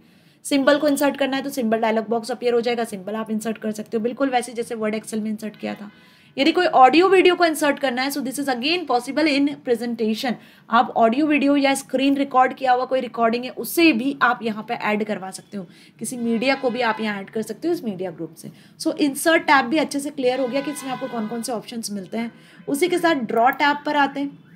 सिंबल को इंसर्ट करना है तो सिंबल डायलॉग बॉक्स अपियर हो जाएगा सिंबल आप इंसर्ट कर सकते हो बिल्कुल वैसे जैसे वर्ड एक्सेल में इंसर्ट किया था यदि कोई ऑडियो वीडियो को इंसर्ट करना है so this is again possible in presentation आप ऑडियो वीडियो या स्क्रीन रिकॉर्ड किया हुआ कोई रिकॉर्डिंग है उसे भी आप यहाँ पे ऐड करवा सकते हो किसी मीडिया को भी आप यहाँ ऐड कर सकते हो इस मीडिया ग्रुप से सो इंसर्ट टैब भी अच्छे से क्लियर हो गया कि इसमें आपको कौन कौन से ऑप्शन मिलते हैं उसी के साथ ड्रॉ टैब पर आते हैं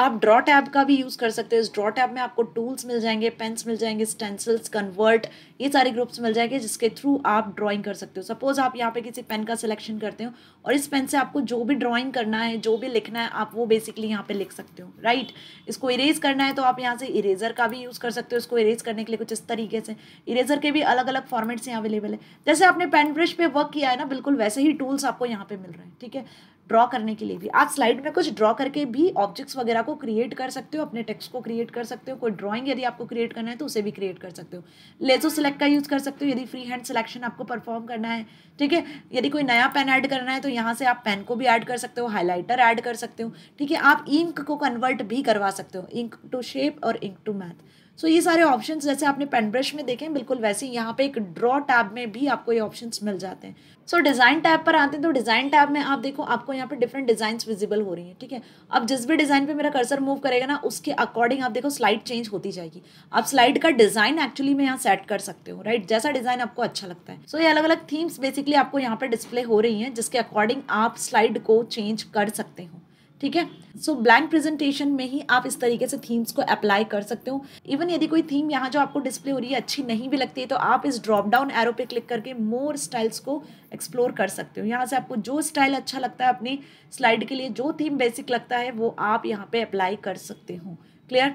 आप ड्रॉ टैब का भी यूज़ कर सकते हो इस ड्रॉ टैब में आपको टूल्स मिल जाएंगे पेन्स मिल जाएंगे स्टेंसिल्स कन्वर्ट ये सारे ग्रुप्स मिल जाएंगे जिसके थ्रू आप ड्राइंग कर सकते हो सपोज़ आप यहाँ पे किसी पेन का सिलेक्शन करते हो और इस पेन से आपको जो भी ड्राइंग करना है जो भी लिखना है आप वो बेसिकली यहाँ पर लिख सकते हो राइट इसको इरेज करना है तो आप यहाँ से इरेजर का भी यूज़ कर सकते हो इसको इरेज करने के लिए कुछ इस तरीके से इरेजर के भी अलग अलग फॉर्मेट्स यहाँ अवेलेबल है जैसे आपने पेन ब्रश पे वर्क किया है ना बिल्कुल वैसे ही टूल्स आपको यहाँ पे मिल रहे हैं ठीक है ड्रॉ करने के लिए भी आप स्लाइड में कुछ ड्रॉ करके भी ऑब्जेक्ट्स वगैरह को क्रिएट कर सकते हो अपने टेक्स्ट को क्रिएट कर सकते हो कोई ड्राइंग यदि आपको क्रिएट करना है तो उसे भी क्रिएट कर सकते हो लेजो सिलेक्ट का यूज़ कर सकते हो यदि फ्री हैंड सिलेक्शन आपको परफॉर्म करना है ठीक है यदि कोई नया पेन ऐड करना है तो यहाँ से आप पेन को भी ऐड कर सकते हो हाईलाइटर ऐड कर सकते हो ठीक है आप इंक को कन्वर्ट भी करवा सकते हो इंक टू शेप और ink to math so so, ये सारे ऑप्शंस जैसे आपने पेन ब्रश में देखे बिल्कुल वैसे यहाँ पे एक ड्रॉ टैब में भी आपको ये ऑप्शंस मिल जाते हैं सो डिज़ाइन टैब पर आते हैं तो डिज़ाइन टैब में आप देखो आपको यहाँ पे डिफरेंट डिज़ाइंस विजिबल हो रही हैं ठीक है अब जिस भी डिज़ाइन पे मेरा कर्सर मूव करेगा ना उसके अकॉर्डिंग आप देखो स्लाइड चेंज होती जाएगी आप स्लाइड का डिज़ाइन एक्चुअली मैं यहाँ सेट कर सकते हो राइट जैसा डिज़ाइन आपको अच्छा लगता है सो so, ये अलग अलग थीम्स बेसिकली आपको यहाँ पर डिस्प्ले हो रही हैं जिसके अकॉर्डिंग आप स्लाइड को चेंज कर सकते हो ठीक है सो ब्लैंक प्रेजेंटेशन में ही आप इस तरीके से थीम्स को अप्लाई कर सकते हो इवन यदि कोई थीम यहाँ जो आपको डिस्प्ले हो रही है अच्छी नहीं भी लगती है तो आप इस ड्रॉप डाउन एरो पे क्लिक करके मोर स्टाइल्स को एक्सप्लोर कर सकते हो यहाँ से आपको जो स्टाइल अच्छा लगता है अपनी स्लाइड के लिए जो थीम बेसिक लगता है वो आप यहाँ पर अप्लाई कर सकते हो क्लियर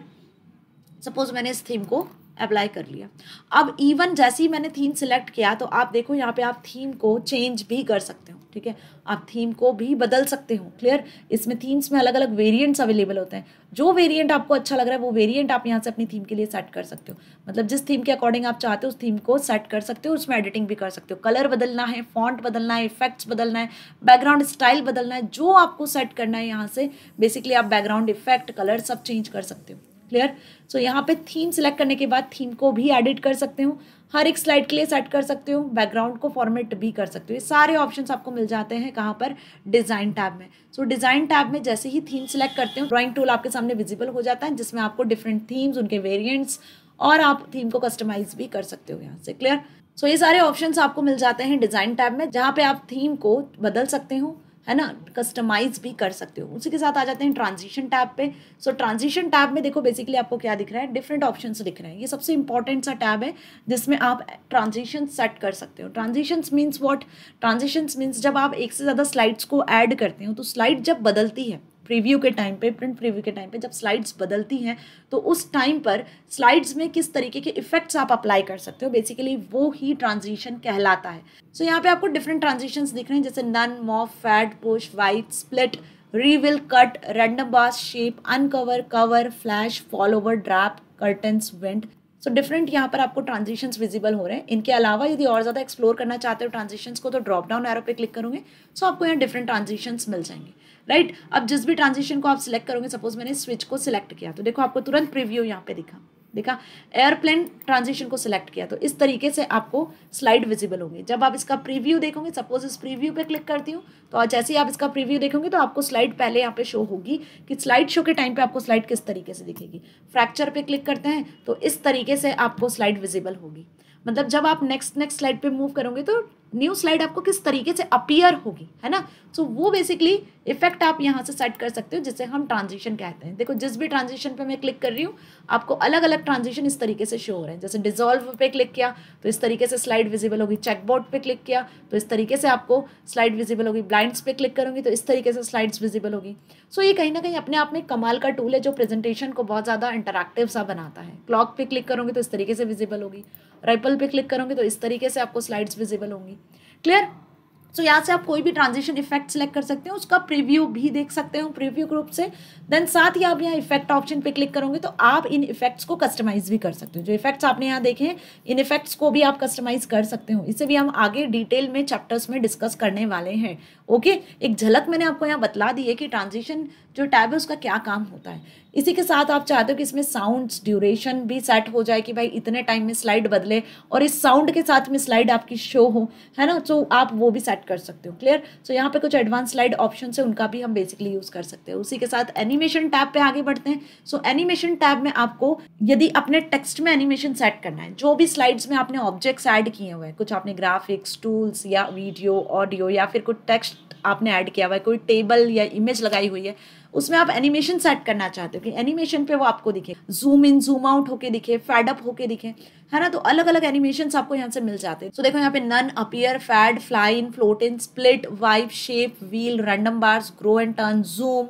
सपोज मैंने इस थीम को अप्लाई कर लिया अब इवन जैसे ही मैंने थीम सिलेक्ट किया तो आप देखो यहाँ पे आप थीम को चेंज भी कर सकते हो ठीक है आप थीम को भी बदल सकते हो क्लियर इसमें थीम्स में अलग अलग वेरिएंट्स अवेलेबल होते हैं जो वेरिएंट आपको अच्छा लग रहा है वो वेरिएंट आप यहाँ से अपनी थीम के लिए सेट कर सकते हो मतलब जिस थीम के अकॉर्डिंग आप चाहते हो उस थीम को सेट कर सकते हो उसमें एडिटिंग भी कर सकते हो कलर बदलना है फॉन्ट बदलना है इफेक्ट्स बदलना है बैकग्राउंड स्टाइल बदलना है जो आपको सेट करना है यहाँ से बेसिकली आप बैकग्राउंड इफेक्ट कलर सब चेंज कर सकते हो क्लियर सो यहाँ पे थीम सेलेक्ट करने के बाद थीम को भी एडिट कर सकते हो हर एक स्लाइड के लिए सेट कर सकते हो बैकग्राउंड को फॉर्मेट भी कर सकते हो ये सारे ऑप्शंस आपको मिल जाते हैं कहाँ पर डिज़ाइन टैब में सो डिज़ाइन टैब में जैसे ही थीम सेलेक्ट करते हो ड्राइंग टूल आपके सामने विजिबल हो जाता है जिसमें आपको डिफरेंट थीम्स उनके वेरियंट्स और आप थीम को कस्टमाइज भी कर सकते हो यहाँ से क्लियर सो so, ये सारे ऑप्शन आपको मिल जाते हैं डिज़ाइन टैब में जहाँ पे आप थीम को बदल सकते हो है ना कस्टमाइज भी कर सकते हो उसी के साथ आ जाते हैं ट्रांजिशन टैब पे सो ट्रांजिशन टैब में देखो बेसिकली आपको क्या दिख रहा है डिफरेंट ऑप्शन दिख रहे हैं ये सबसे इंपॉर्टेंट सा टैब है जिसमें आप ट्रांजिशन सेट कर सकते हो transition means what transition means जब आप एक से ज़्यादा स्लाइड्स को ऐड करते हो तो स्लाइड जब बदलती है प्रीव्यू के टाइम पे प्रिंट प्रीव्यू के टाइम पे जब स्लाइड्स बदलती हैं तो उस टाइम पर स्लाइड्स में किस तरीके के इफेक्ट्स आप अप्लाई कर सकते हो बेसिकली वो ही ट्रांजिशन कहलाता है सो so, यहाँ पे आपको डिफरेंट ट्रांजिशन दिख रहे हैं जैसे none morph fade push wipe split reveal cut random bars shape uncover cover flash fall over drape curtains wind so different यहाँ पर आपको ट्रांजिशंस विजिबल हो रहे हैं इनके अलावा यदि और ज़्यादा एक्सप्लोर करना चाहते हो ट्रांजिशंस को तो ड्रॉप डाउन एरो पे क्लिक करूंगे सो so आपको यहाँ डिफरेंट ट्रांजिशंस मिल जाएंगे राइट अब जिस भी ट्रांजिशन को आप सिलेक्ट करोगे सपोज मैंने स्विच को सिलेक्ट किया तो देखो आपको तुरंत प्रिव्यू यहाँ पे दिखा देखा एयरप्लेन ट्रांजिशन को सिलेक्ट किया तो इस तरीके से आपको स्लाइड विजिबल होंगे जब आप इसका प्रीव्यू देखोगे सपोज इस प्रीव्यू पे क्लिक करती हूँ तो जैसे ही आप इसका प्रीव्यू देखोगे तो आपको स्लाइड पहले यहाँ पे शो होगी कि स्लाइड शो के टाइम पे आपको स्लाइड किस तरीके से दिखेगी फ्रैक्चर पे क्लिक करते हैं तो इस तरीके से आपको स्लाइड विजिबल होगी मतलब जब आप नेक्स्ट नेक्स्ट स्लाइड पे मूव करोगे तो न्यू स्लाइड आपको किस तरीके से अपीयर होगी है ना सो so, वो बेसिकली इफेक्ट आप यहाँ से सेट कर सकते हो जिसे हम ट्रांजिशन कहते हैं देखो जिस भी ट्रांजिशन पे मैं क्लिक कर रही हूँ आपको अलग अलग ट्रांजिशन इस तरीके से शो हो रहे हैं जैसे डिजोल्व पे क्लिक किया तो इस तरीके से स्लाइड विजिबल होगी चेकबोर्ड पे क्लिक किया तो इस तरीके से आपको स्लाइड विजिबल होगी ब्लाइंड्स पे क्लिक करूंगी तो इस तरीके से स्लाइड्स विजिबल होगी सो so, ये कहीं ना कहीं अपने आप में कमाल का टूल है जो प्रेजेंटेशन को बहुत ज़्यादा इंटरेक्टिव सा बनाता है क्लॉक पे क्लिक करूँगी तो इस तरीके से विजिबल होगी राइपल पे क्लिक करोगे तो इस तरीके से आपको स्लाइड्स विजिबल होंगी क्लियर सो so, यहाँ से आप कोई भी ट्रांजिशन इफेक्ट सेलेक्ट कर सकते हैं उसका प्रीव्यू भी देख सकते हो प्रीव्यू ग्रुप से देन साथ ही आप यहाँ इफेक्ट ऑप्शन पे क्लिक करोगे तो आप इन इफेक्ट्स को कस्टमाइज भी कर सकते हो जो इफेक्ट्स आपने यहाँ देखे हैं इन इफेक्ट्स को भी आप कस्टमाइज कर सकते हो इसे भी हम आगे डिटेल में चैप्टर्स में डिस्कस करने वाले हैं ओके एक झलक मैंने आपको यहाँ बतला दी है कि ट्रांजिशन जो टैब है उसका क्या काम होता है इसी के साथ आप चाहते हो कि इसमें साउंड्स ड्यूरेशन भी सेट हो जाए कि भाई इतने टाइम में स्लाइड बदले और इस साउंड के साथ में स्लाइड आपकी शो हो है ना तो so, आप वो भी सेट कर सकते हो क्लियर सो so, यहाँ पे कुछ एडवांस स्लाइड ऑप्शन है उनका भी हम बेसिकली यूज़ कर सकते हैं उसी के साथ एनिमेशन टैब पे आगे बढ़ते हैं सो एनिमेशन टैब में आपको यदि अपने टेक्स्ट में एनिमेशन सेट करना है जो भी स्लाइड्स में आपने ऑब्जेक्ट्स एड किए हुए हैं कुछ आपने ग्राफिक्स टूल्स या वीडियो ऑडियो या फिर कुछ टेक्स्ट आपने ऐड किया हुआ है कोई टेबल या इमेज लगाई हुई है उसमें आप एनिमेशन सेट करना चाहते हो कि एनिमेशन पे वो आपको दिखे जूम इन जूम आउट होके दिखे फैड अप होके दिखे है ना तो अलग अलग एनिमेशन आपको यहाँ से मिल जाते हैं so, सो देखो यहाँ पे none appear fade fly in float in split wipe shape wheel random bars grow and turn zoom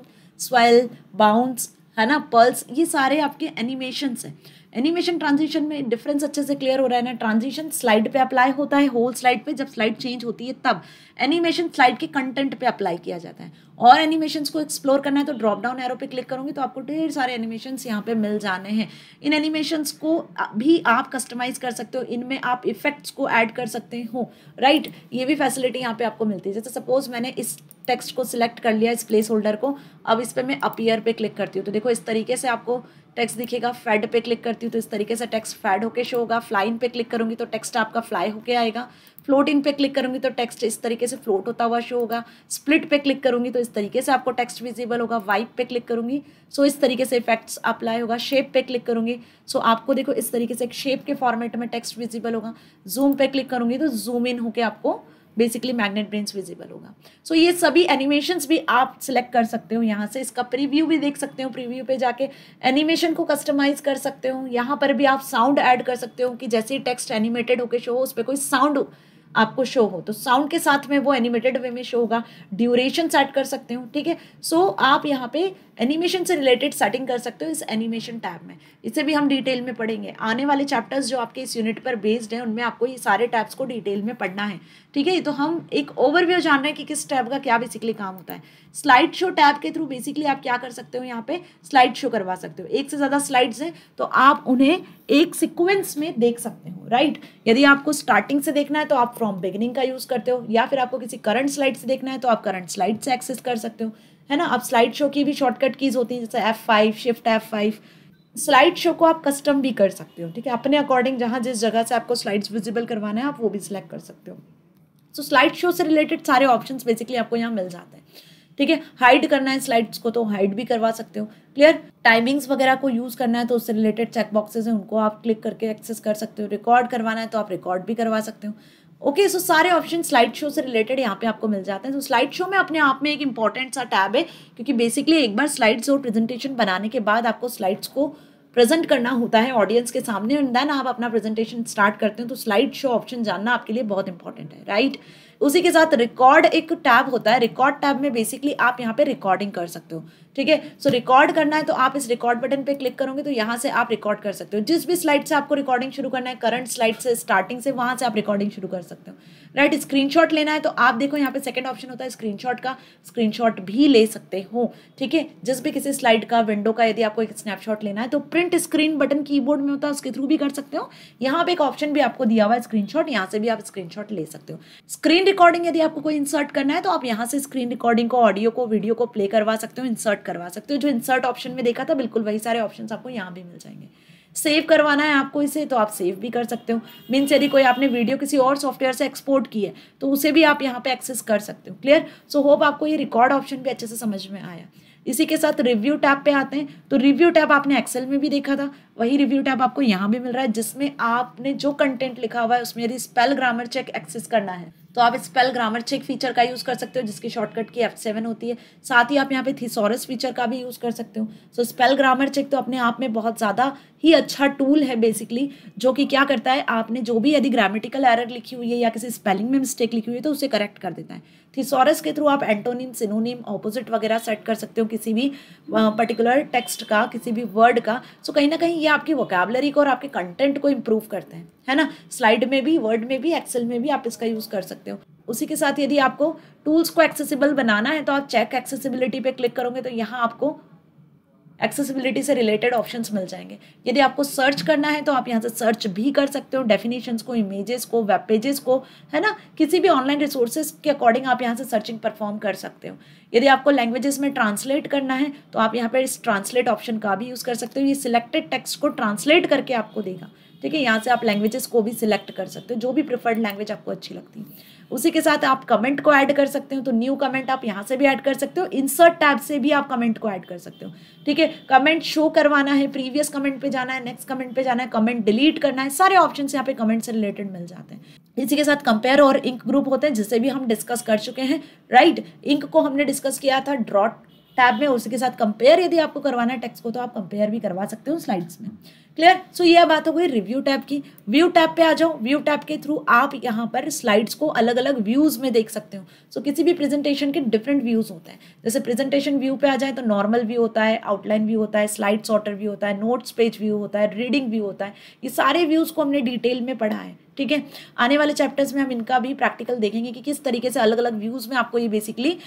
swivel bounce है ना पल्स ये सारे आपके एनिमेशन हैं एनिमेशन ट्रांजिशन में डिफरेंस अच्छे से क्लियर हो रहा है ना ट्रांजिशन स्लाइड पे अप्लाई होता है होल स्लाइड पे जब स्लाइड चेंज होती है तब एनिमेशन स्लाइड के कंटेंट पे अप्लाई किया जाता है और एनिमेशन को एक्सप्लोर करना है तो ड्रॉप डाउन एरो पे क्लिक करूंगी तो आपको ढेर सारे एनिमेशन यहाँ पे मिल जाने हैं इन एनिमेशन को भी आप कस्टमाइज कर सकते हो इनमें आप इफेक्ट्स को ऐड कर सकते हो राइट right? ये भी फैसिलिटी यहाँ पे आपको मिलती है जैसे सपोज मैंने इस टेक्स्ट को सिलेक्ट कर लिया इस प्लेस होल्डर को अब इस पर मैं अपियर पे क्लिक करती हूँ तो देखो इस तरीके से आपको टेक्स्ट दिखेगा फेड पे क्लिक करती हूँ तो इस तरीके से टेक्स्ट फेड होके शो होगा फ्लाइन पे क्लिक करूँगी तो टेक्स्ट आपका फ्लाई होके आएगा फ्लोट इन पे क्लिक करूँगी तो टेक्स्ट इस तरीके से फ्लोट होता हुआ शो होगा स्प्लिट पे क्लिक करूँगी तो इस तरीके से आपको टेक्स्ट विजिबल होगा वाइप पे क्लिक करूँगी सो तो इस तरीके से इफेक्ट्स अप्लाई होगा शेप पे क्लिक करूँगी सो तो आपको देखो इस तरीके से एक शेप के फॉर्मेट में टेक्स्ट विजिबल होगा जूम पे क्लिक करूँगी तो जूम इन होकर आपको बेसिकली मैग्नेट ब्रेन विजिबल होगा सो so, ये सभी एनिमेशंस भी आप सिलेक्ट कर सकते हो यहाँ से इसका प्रीव्यू भी देख सकते हो प्रीव्यू पे जाके एनिमेशन को कस्टमाइज कर सकते हो यहाँ पर भी आप साउंड ऐड कर सकते हो कि जैसे ही टेक्स्ट एनिमेटेड होकर शो हो उस पर कोई साउंड आपको शो हो तो साउंड के साथ में वो एनिमेटेड वे में शो होगा ड्यूरेशन सेट कर सकते हो ठीक है सो आप यहाँ पे एनिमेशन से रिलेटेड सेटिंग कर सकते हो इस एनिमेशन टैब में इसे भी हम डिटेल में पढ़ेंगे आने वाले चैप्टर्स जो आपके इस यूनिट पर बेस्ड हैं उनमें आपको ये सारे टैब्स को डिटेल में पढ़ना है ठीक है तो हम एक ओवरव्यू जान रहे हैं कि किस टैब का क्या बेसिकली काम होता है स्लाइड शो टैब के थ्रू बेसिकली आप क्या कर सकते हो यहाँ पे स्लाइड शो करवा सकते हो एक से ज़्यादा स्लाइड्स हैं तो आप उन्हें एक सिक्वेंस में देख सकते हो राइट यदि आपको स्टार्टिंग से देखना है तो आप फ्रॉम बिगनिंग का यूज़ करते हो या फिर आपको किसी करंट स्लाइड से देखना है तो आप करंट स्लाइड से एक्सेस कर सकते हो है ना आप स्लाइड शो की भी शॉर्टकट कीज़ होती हैं जैसे F five shift F five slide show को आप कस्टम भी कर सकते हो ठीक है अपने अकॉर्डिंग जहाँ जिस जगह से आपको स्लाइड्स विजिबल करवाना है आप वो भी सिलेक्ट कर सकते हो सो स्लाइड शो से रिलेटेड सारे ऑप्शन बेसिकली आपको यहाँ मिल जाते हैं ठीक है हाइड करना है स्लाइड्स को तो हाइड भी करवा सकते हो क्लियर टाइमिंग्स वगैरह को यूज़ करना है तो उससे रिलेटेड चेक बॉक्सेज हैं उनको आप क्लिक करके एक्सेस कर सकते हो रिकॉर्ड करवाना है तो आप रिकॉर्ड भी करवा सकते हो ओके सो सारे ऑप्शन स्लाइड शो से रिलेटेड यहाँ पे आपको मिल जाते हैं तो स्लाइड शो में अपने आप में एक इंपॉर्टेंट सा टैब है क्योंकि बेसिकली एक बार स्लाइड्स और प्रेजेंटेशन बनाने के बाद आपको स्लाइड्स को प्रेजेंट करना होता है ऑडियंस के सामने एंड देन आप अपना प्रेजेंटेशन स्टार्ट करते हैं तो स्लाइड शो ऑप्शन जानना आपके लिए बहुत इंपॉर्टेंट है राइट right? उसी के साथ रिकॉर्ड एक टैब होता है रिकॉर्ड टैब में बेसिकली आप यहाँ पे रिकॉर्डिंग कर सकते हो ठीक है सो रिकॉर्ड करना है तो आप इस रिकॉर्ड बटन पे क्लिक करोगे तो यहाँ से आप रिकॉर्ड कर सकते हो जिस भी स्लाइड से आपको रिकॉर्डिंग शुरू करना है करंट स्लाइड से स्टार्टिंग से वहाँ से आप रिकॉर्डिंग शुरू कर सकते हो राइट right, स्क्रीन लेना है तो आप देखो यहाँ पे सेकंड ऑप्शन होता है स्क्रीन का स्क्रीन भी ले सकते हो ठीक है जिस भी किसी स्लाइड का विंडो का यदि आपको एक स्नैपशॉट लेना है तो प्रिंट स्क्रीन बटन की में होता है उसके थ्रू भी कर सकते हो यहाँ पे एक ऑप्शन भी आपको दिया हुआ है स्क्रीनशॉट शॉट से भी आप स्क्रीन ले सकते हो स्क्रीन रिकॉर्डिंग यदि आपको कोई इंसर्ट करना है तो आप यहाँ से स्क्रीन रिकॉर्डिंग को ऑडियो को वीडियो को प्ले करवा सकते हो इंसर्ट इंसर्ट करवा सकते हो जो इंसर्ट ऑप्शन में देखा था बिल्कुल वही सारे ऑप्शन आपको यहाँ भी मिल जाएंगे सेव करवाना है आपको इसे तो आप सेव भी कर सकते हो मीन्स यदि कोई आपने वीडियो किसी और सॉफ्टवेयर से एक्सपोर्ट की है तो उसे भी आप यहाँ पे एक्सेस कर सकते हो क्लियर सो होप आपको ये रिकॉर्ड ऑप्शन भी अच्छे से समझ में आया इसी के साथ रिव्यू टैब पे आते हैं तो रिव्यू टैब आपने एक्सेल में भी देखा था वही रिव्यू टैब आपको यहाँ भी मिल रहा है जिसमें आपने जो कंटेंट लिखा हुआ है उसमें यदि स्पेल ग्रामर चेक एक्सेस करना है तो आप स्पेल ग्रामर चेक फीचर का यूज़ कर सकते हो जिसकी शॉर्टकट की एफ सेवन होती है साथ ही आप यहाँ पे थीसोरस फीचर का भी यूज़ कर सकते हो सो स्पेल ग्रामर चेक तो अपने आप में बहुत ज़्यादा ही अच्छा टूल है बेसिकली जो कि क्या करता है आपने जो भी यदि ग्रामेटिकल एरर लिखी हुई है या किसी स्पेलिंग में मिस्टेक लिखी हुई है तो उसे करेक्ट कर देता है थीसोरस के थ्रू आप एंटोनिम सिनोनिम ऑपोजिट वगैरह सेट कर सकते हो किसी भी पर्टिकुलर टेक्स्ट का किसी भी वर्ड का सो कहीं ना कहीं ये आपकी वोकेबलरी को और आपके कंटेंट को इम्प्रूव करते हैं है ना स्लाइड में भी वर्ड में भी एक्सेल में भी आप इसका यूज़ कर सकते सकते हो उसी के साथ यदि आपको टूल्स को एक्सेसिबल बनाना है तो आप चेक एक्सेसिबिलिटी पे क्लिक करोगे तो यहाँ आपको एक्सेसिबिलिटी से रिलेटेड ऑप्शंस मिल जाएंगे यदि आपको सर्च करना है तो आप यहाँ से सर्च भी कर सकते हो डेफिनेशंस को इमेजेस को वेब पेजेस को है ना किसी भी ऑनलाइन रिसोर्सेज के अकॉर्डिंग आप यहाँ से सर्चिंग परफॉर्म कर सकते हो यदि आपको लैंग्वेजेस में ट्रांसलेट करना है तो आप यहाँ पर इस ट्रांसलेट ऑप्शन का भी यूज़ कर सकते हो ये सिलेक्टेड टेक्स्ट को ट्रांसलेट करके आपको देगा ठीक है यहाँ से आप लैंग्वेजेस को भी सिलेक्ट कर सकते हो जो भी प्रिफर्ड लैंग्वेज आपको अच्छी लगती है उसी के साथ आप कमेंट को ऐड कर सकते हो तो न्यू कमेंट आप यहाँ से भी ऐड कर सकते हो इंसर्ट टैब से भी आप कमेंट को ऐड कर सकते हो ठीक है कमेंट शो करवाना है प्रीवियस कमेंट पे जाना है नेक्स्ट कमेंट पे जाना है कमेंट डिलीट करना है सारे ऑप्शन यहाँ पे कमेंट से रिलेटेड मिल जाते हैं इसी के साथ कंपेयर और इंक ग्रुप होते हैं जिसे भी हम डिस्कस कर चुके हैं राइट इंक को हमने डिस्कस किया था ड्रॉट टैब में उसके साथ कंपेयर यदि आपको करवाना है टेक्स्ट को तो आप कंपेयर भी करवा सकते हो स्लाइड्स में क्लियर सो यह बात हो गई रिव्यू टैब की व्यू टैब पे आ जाओ व्यू टैब के थ्रू आप यहाँ पर स्लाइड्स को अलग अलग व्यूज में देख सकते हो सो so, किसी भी प्रेजेंटेशन के डिफरेंट व्यूज होते हैं जैसे प्रेजेंटेशन व्यू पे आ जाए तो नॉर्मल व्यू होता है आउटलाइन व्यू होता है स्लाइड सॉर्टर व्यू होता है नोट्स पेज व्यू होता है रीडिंग व्यू होता है ये सारे व्यूज को हमने डिटेल में पढ़ा है ठीक है आने वाले चैप्टर्स में हम इनका भी प्रैक्टिकल देखेंगे कि किस तरीके से अलग अलग व्यूज़ में आपको ये बेसिकली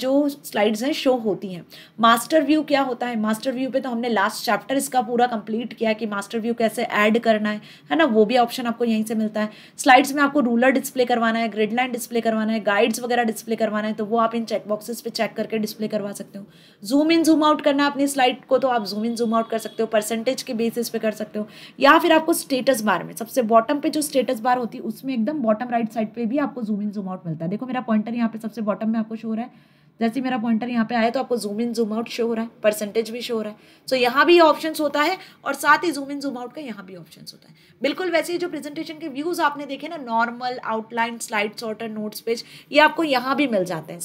जो स्लाइड्स हैं शो होती हैं मास्टर व्यू क्या होता है मास्टर व्यू पे तो हमने लास्ट चैप्टर इसका पूरा कंप्लीट किया है कि मास्टर व्यू कैसे ऐड करना है है ना वो भी ऑप्शन आपको यहीं से मिलता है स्लाइड्स में आपको रूलर डिस्प्ले करवाना है ग्रिड लाइन डिस्प्ले करवाना है गाइड्स वगैरह डिस्प्ले करवाना है तो वो आप इन चेक बॉक्सेस पे चेक करके डिस्प्ले करवा सकते हो जूम इन जूम आउट करना है अपनी स्लाइड को तो आप जूम इन जूम आउट कर सकते हो परसेंटेज के बेसिस पे कर सकते हो या फिर आपको स्टेटस बार में सबसे बॉटम पे जो स्टेटस बार होती है उसमें एकदम बॉटम राइट साइड पर भी आपको जूम इन जूम आउट मिलता है देखो मेरा पॉइंटर यहाँ पे सबसे बॉटम में आपको शो रहा है जैसे मेरा पॉइंटर यहाँ पे आया तो आपको zoom in zoom out show हो रहा है परसेंटेज भी शो हो रहा है सो so, यहाँ भी ऑप्शन होता है और साथ ही जूम इन जूम आउट का यहाँ भी ऑप्शन होता है बिल्कुल वैसे ही जो प्रेजेंटेशन के व्यूज़ आपने देखे ना normal outline slide sorter notes page ये आपको यहाँ भी मिल जाते हैं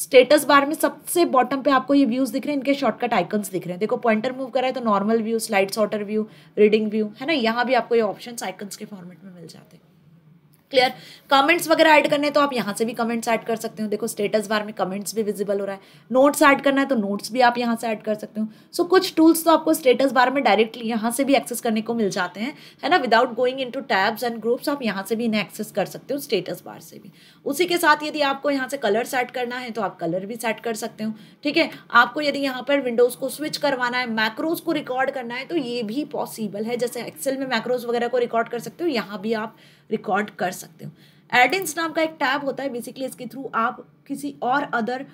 स्टेटस बार में सबसे बॉटम पे आपको ये व्यूज़ दिख रहे हैं इनके शॉर्टकट आइकन्स दिख रहे हैं देखो पॉइंटर मूव करा है तो normal view slide sorter view reading view है ना यहाँ भी आपको ये ऑप्शन आइकन्स के फॉर्मेट में मिल जाते हैं क्लियर कमेंट्स वगैरह ऐड करने तो आप यहाँ से भी कमेंट्स ऐड कर सकते हो देखो स्टेटस बार में कमेंट्स भी विजिबल हो रहा है नोट्स ऐड करना है तो नोट्स भी आप यहाँ से ऐड कर सकते हो सो so, कुछ टूल्स तो आपको स्टेटस बार में डायरेक्टली यहाँ से भी एक्सेस करने को मिल जाते हैं है ना without going in tabs and groups आप यहाँ से भी इन्हें एक्सेस कर सकते हो स्टेटस बार से भी उसी के साथ यदि आपको यहाँ से कलर सेट करना है तो आप कलर भी सेट कर सकते हो ठीक है आपको यदि यहाँ पर विंडोज़ को स्विच करवाना है मैक्रोज को रिकॉर्ड करना है तो ये भी पॉसिबल है जैसे एक्सेल में मैक्रोज वगैरह को रिकॉर्ड कर सकते हो यहाँ भी आप रिकॉर्ड कर सकते हो एडिंस नाम का एक टैब होता है बेसिकली इसके थ्रू आप किसी और अदर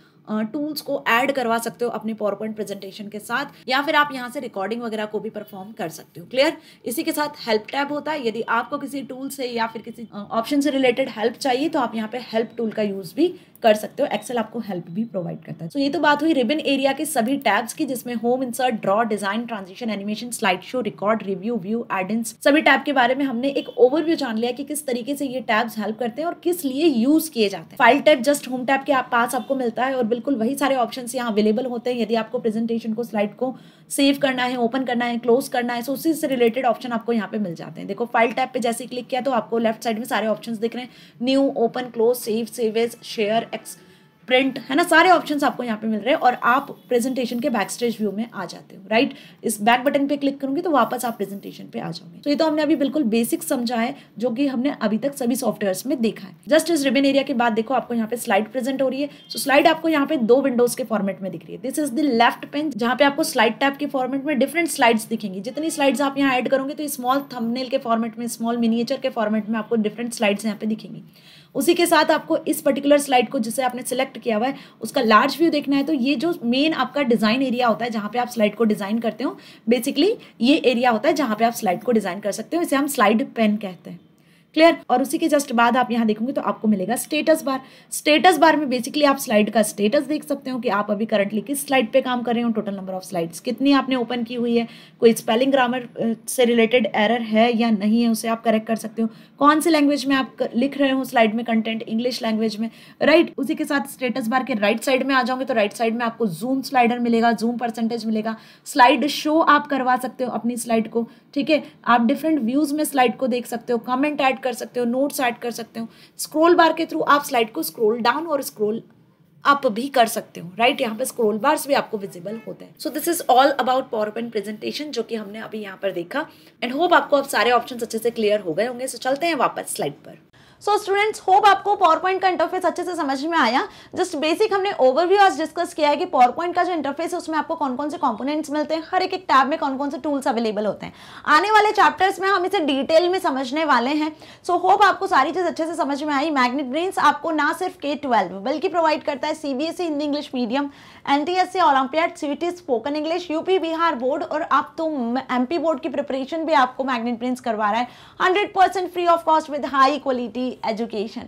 टूल्स को ऐड करवा सकते हो अपने पावर पॉइंट प्रेजेंटेशन के साथ या फिर आप यहाँ से रिकॉर्डिंग वगैरह को भी परफॉर्म कर सकते हो क्लियर इसी के साथ हेल्प टैब होता है यदि आपको किसी टूल से या फिर किसी ऑप्शन से रिलेटेड हेल्प चाहिए तो आप यहाँ पे हेल्प टूल का यूज़ भी कर सकते हो एक्सेल आपको हेल्प भी प्रोवाइड करता है तो so, ये तो बात हुई रिबन एरिया के सभी टैब्स की जिसमें home insert draw design transition animation slide show record review view add-ins सभी टैब के बारे में हमने एक ओवरव्यू जान लिया कि किस तरीके से ये टैब्स हेल्प करते हैं और किस लिए यूज किए जाते हैं file tab just home tab के पास आपको मिलता है और बिल्कुल वही सारे ऑप्शन यहाँ अवेलेबल होते हैं यदि आपको प्रेजेंटेशन को स्लाइड को सेव करना है ओपन करना है क्लोज करना है सो तो उसी से रिलेटेड ऑप्शन आपको यहाँ पे मिल जाते हैं देखो फाइल टैब पे जैसे क्लिक किया तो आपको लेफ्ट साइड में सारे ऑप्शंस दिख रहे हैं new open close save save as share ex print है ना सारे ऑप्शंस आपको यहाँ पे मिल रहे हैं और आप प्रेजेंटेशन के बैक स्टेज व्यू में आ जाते हो राइट इस बैक बटन पे क्लिक करूंगी तो वापस आप प्रेजेंटेशन पे आ जाओगे तो ये तो हमने अभी बिल्कुल बेसिक समझा है जो कि हमने अभी तक सभी सॉफ्टवेयर्स में देखा है जस्ट इस रिबन एरिया के बाद देखो आपको यहाँ पे स्लाइड प्रेजेंट हो रही है सो so, स्लाइड आपको यहाँ पे दो विंडोज के फॉर्मेट में दिख रही है this is the left pane जहाँ पे आपको स्लाइड टैप के फॉर्मेट में डिफरेंट स्लाइड्स दिखेंगी जितनी स्लाइड्स आप यहाँ एड करोगे तो स्मॉल थमनेल के फॉर्मेट में स्मॉल मिनिएचर के फॉर्मेट में आपको डिफरेंट स्लाइड्स यहाँ पे दिखेंगी उसी के साथ आपको इस पर्टिकुलर स्लाइड को जिसे आपने सेलेक्ट किया हुआ है उसका लार्ज व्यू देखना है तो ये जो मेन आपका डिज़ाइन एरिया होता है जहाँ पे आप स्लाइड को डिज़ाइन करते हो बेसिकली ये एरिया होता है जहाँ पे आप स्लाइड को डिज़ाइन कर सकते हो इसे हम स्लाइड पेन कहते हैं क्लियर और उसी के जस्ट बाद आप यहाँ देखोगे तो आपको मिलेगा स्टेटस बार स्टेटस बार में बेसिकली आप स्लाइड का स्टेटस देख सकते हो कि आप अभी करंटली किस स्लाइड पे काम कर रहे हो टोटल नंबर ऑफ स्लाइड्स कितनी आपने ओपन की हुई है कोई स्पेलिंग ग्रामर से रिलेटेड एरर है या नहीं है उसे आप करेक्ट कर सकते हो कौन से लैंग्वेज में आप लिख रहे हो स्लाइड में कंटेंट इंग्लिश लैंग्वेज में राइट right? उसी के साथ स्टेटस बार के राइट साइड में आ जाओगे तो राइट साइड में आपको जूम स्लाइडर मिलेगा जूम परसेंटेज मिलेगा स्लाइड शो आप करवा सकते हो अपनी स्लाइड को ठीक है आप डिफरेंट व्यूज में स्लाइड को देख सकते हो कमेंट एड कर सकते हो नोट्स ऐड कर सकते हो स्क्रोल बार के थ्रू आप स्लाइड को स्क्रोल डाउन और स्क्रोल आप भी कर सकते हो राइट यहाँ पे स्क्रोल बार्स भी आपको विजिबल होते हैं so this is all about PowerPoint presentation जो कि हमने अभी यहाँ पर देखा एंड होप आपको अब सारे ऑप्शन अच्छे से क्लियर हो गए होंगे सो so, चलते हैं वापस स्लाइड पर सो स्टूडेंट्स होप आपको पावर पॉइंट का इंटरफेस अच्छे से समझ में आया जस्ट बेसिक हमने ओवरव्यू आज डिस्कस किया है कि पावर पॉइंट का जो इंटरफेस है उसमें आपको कौन कौन से कॉम्पोनेंट्स मिलते हैं हर एक एक टैब में कौन कौन से टूल्स अवेलेबल होते हैं आने वाले चैप्टर्स में हम इसे डिटेल में समझने वाले हैं सो so, होप आपको सारी चीज़ अच्छे से समझ में आई मैग्नेट ब्रेन्स आपको ना सिर्फ के ट्वेल्व बल्कि प्रोवाइड करता है CBSE Hindi English medium N T S C olympiad CT spoken English UP Bihar board और आप तो एमपी बोर्ड की प्रिपरेशन भी आपको मैग्नेट प्रिंट्स करवा रहा है hundred percent free of cost with high quality free education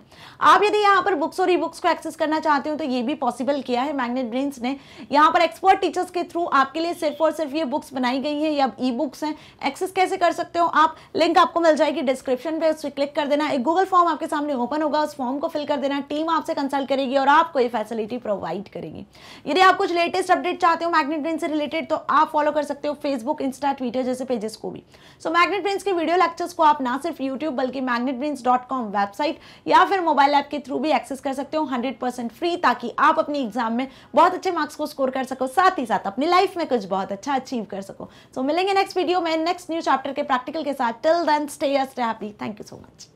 आप यदि यहाँ पर बुक्स और ई बुक्स को एक्सेस करना चाहते हो तो ये भी पॉसिबल किया है मैग्नेट ब्रेन्स ने यहाँ पर एक्सपर्ट टीचर्स के थ्रू आपके लिए सिर्फ और सिर्फ ये बुक्स बनाई गई है या ई बुक्स हैं एक्सेस कैसे कर सकते हो आप लिंक आपको मिल जाएगी डिस्क्रिप्शन पे उस पर क्लिक कर देना एक गूगल फॉर्म आपके सामने ओपन होगा उस फॉर्म को फिल कर देना टीम आपसे कंसल्ट करेगी और आपको ये फैसिलिटी प्रोवाइड करेगी यदि आप कुछ लेटेस्ट अपडेट चाहते हो मैग्नेट ब्रेन से रिलेटेड तो आप फॉलो कर सकते हो फेसबुक इंस्टा ट्विटर जैसे पेजेस को भी सो मैग्नेट ब्रेन के वीडियो लेक्चर्स को आप ना सिर्फ यूट्यूब बल्कि Magnet Brains dot com website या फिर मोबाइल ऐप के थ्रू भी एक्सेस कर सकते हो हंड्रेड परसेंट फ्री ताकि आप अपनी एग्जाम में बहुत अच्छे मार्क्स को स्कोर कर सको साथ ही साथ अपनी लाइफ में कुछ बहुत अच्छा अचीव कर सको सो so, मिलेंगे नेक्स्ट वीडियो में नेक्स्ट न्यू चैप्टर के प्रैक्टिकल के साथ till then stay stay happy thank you so much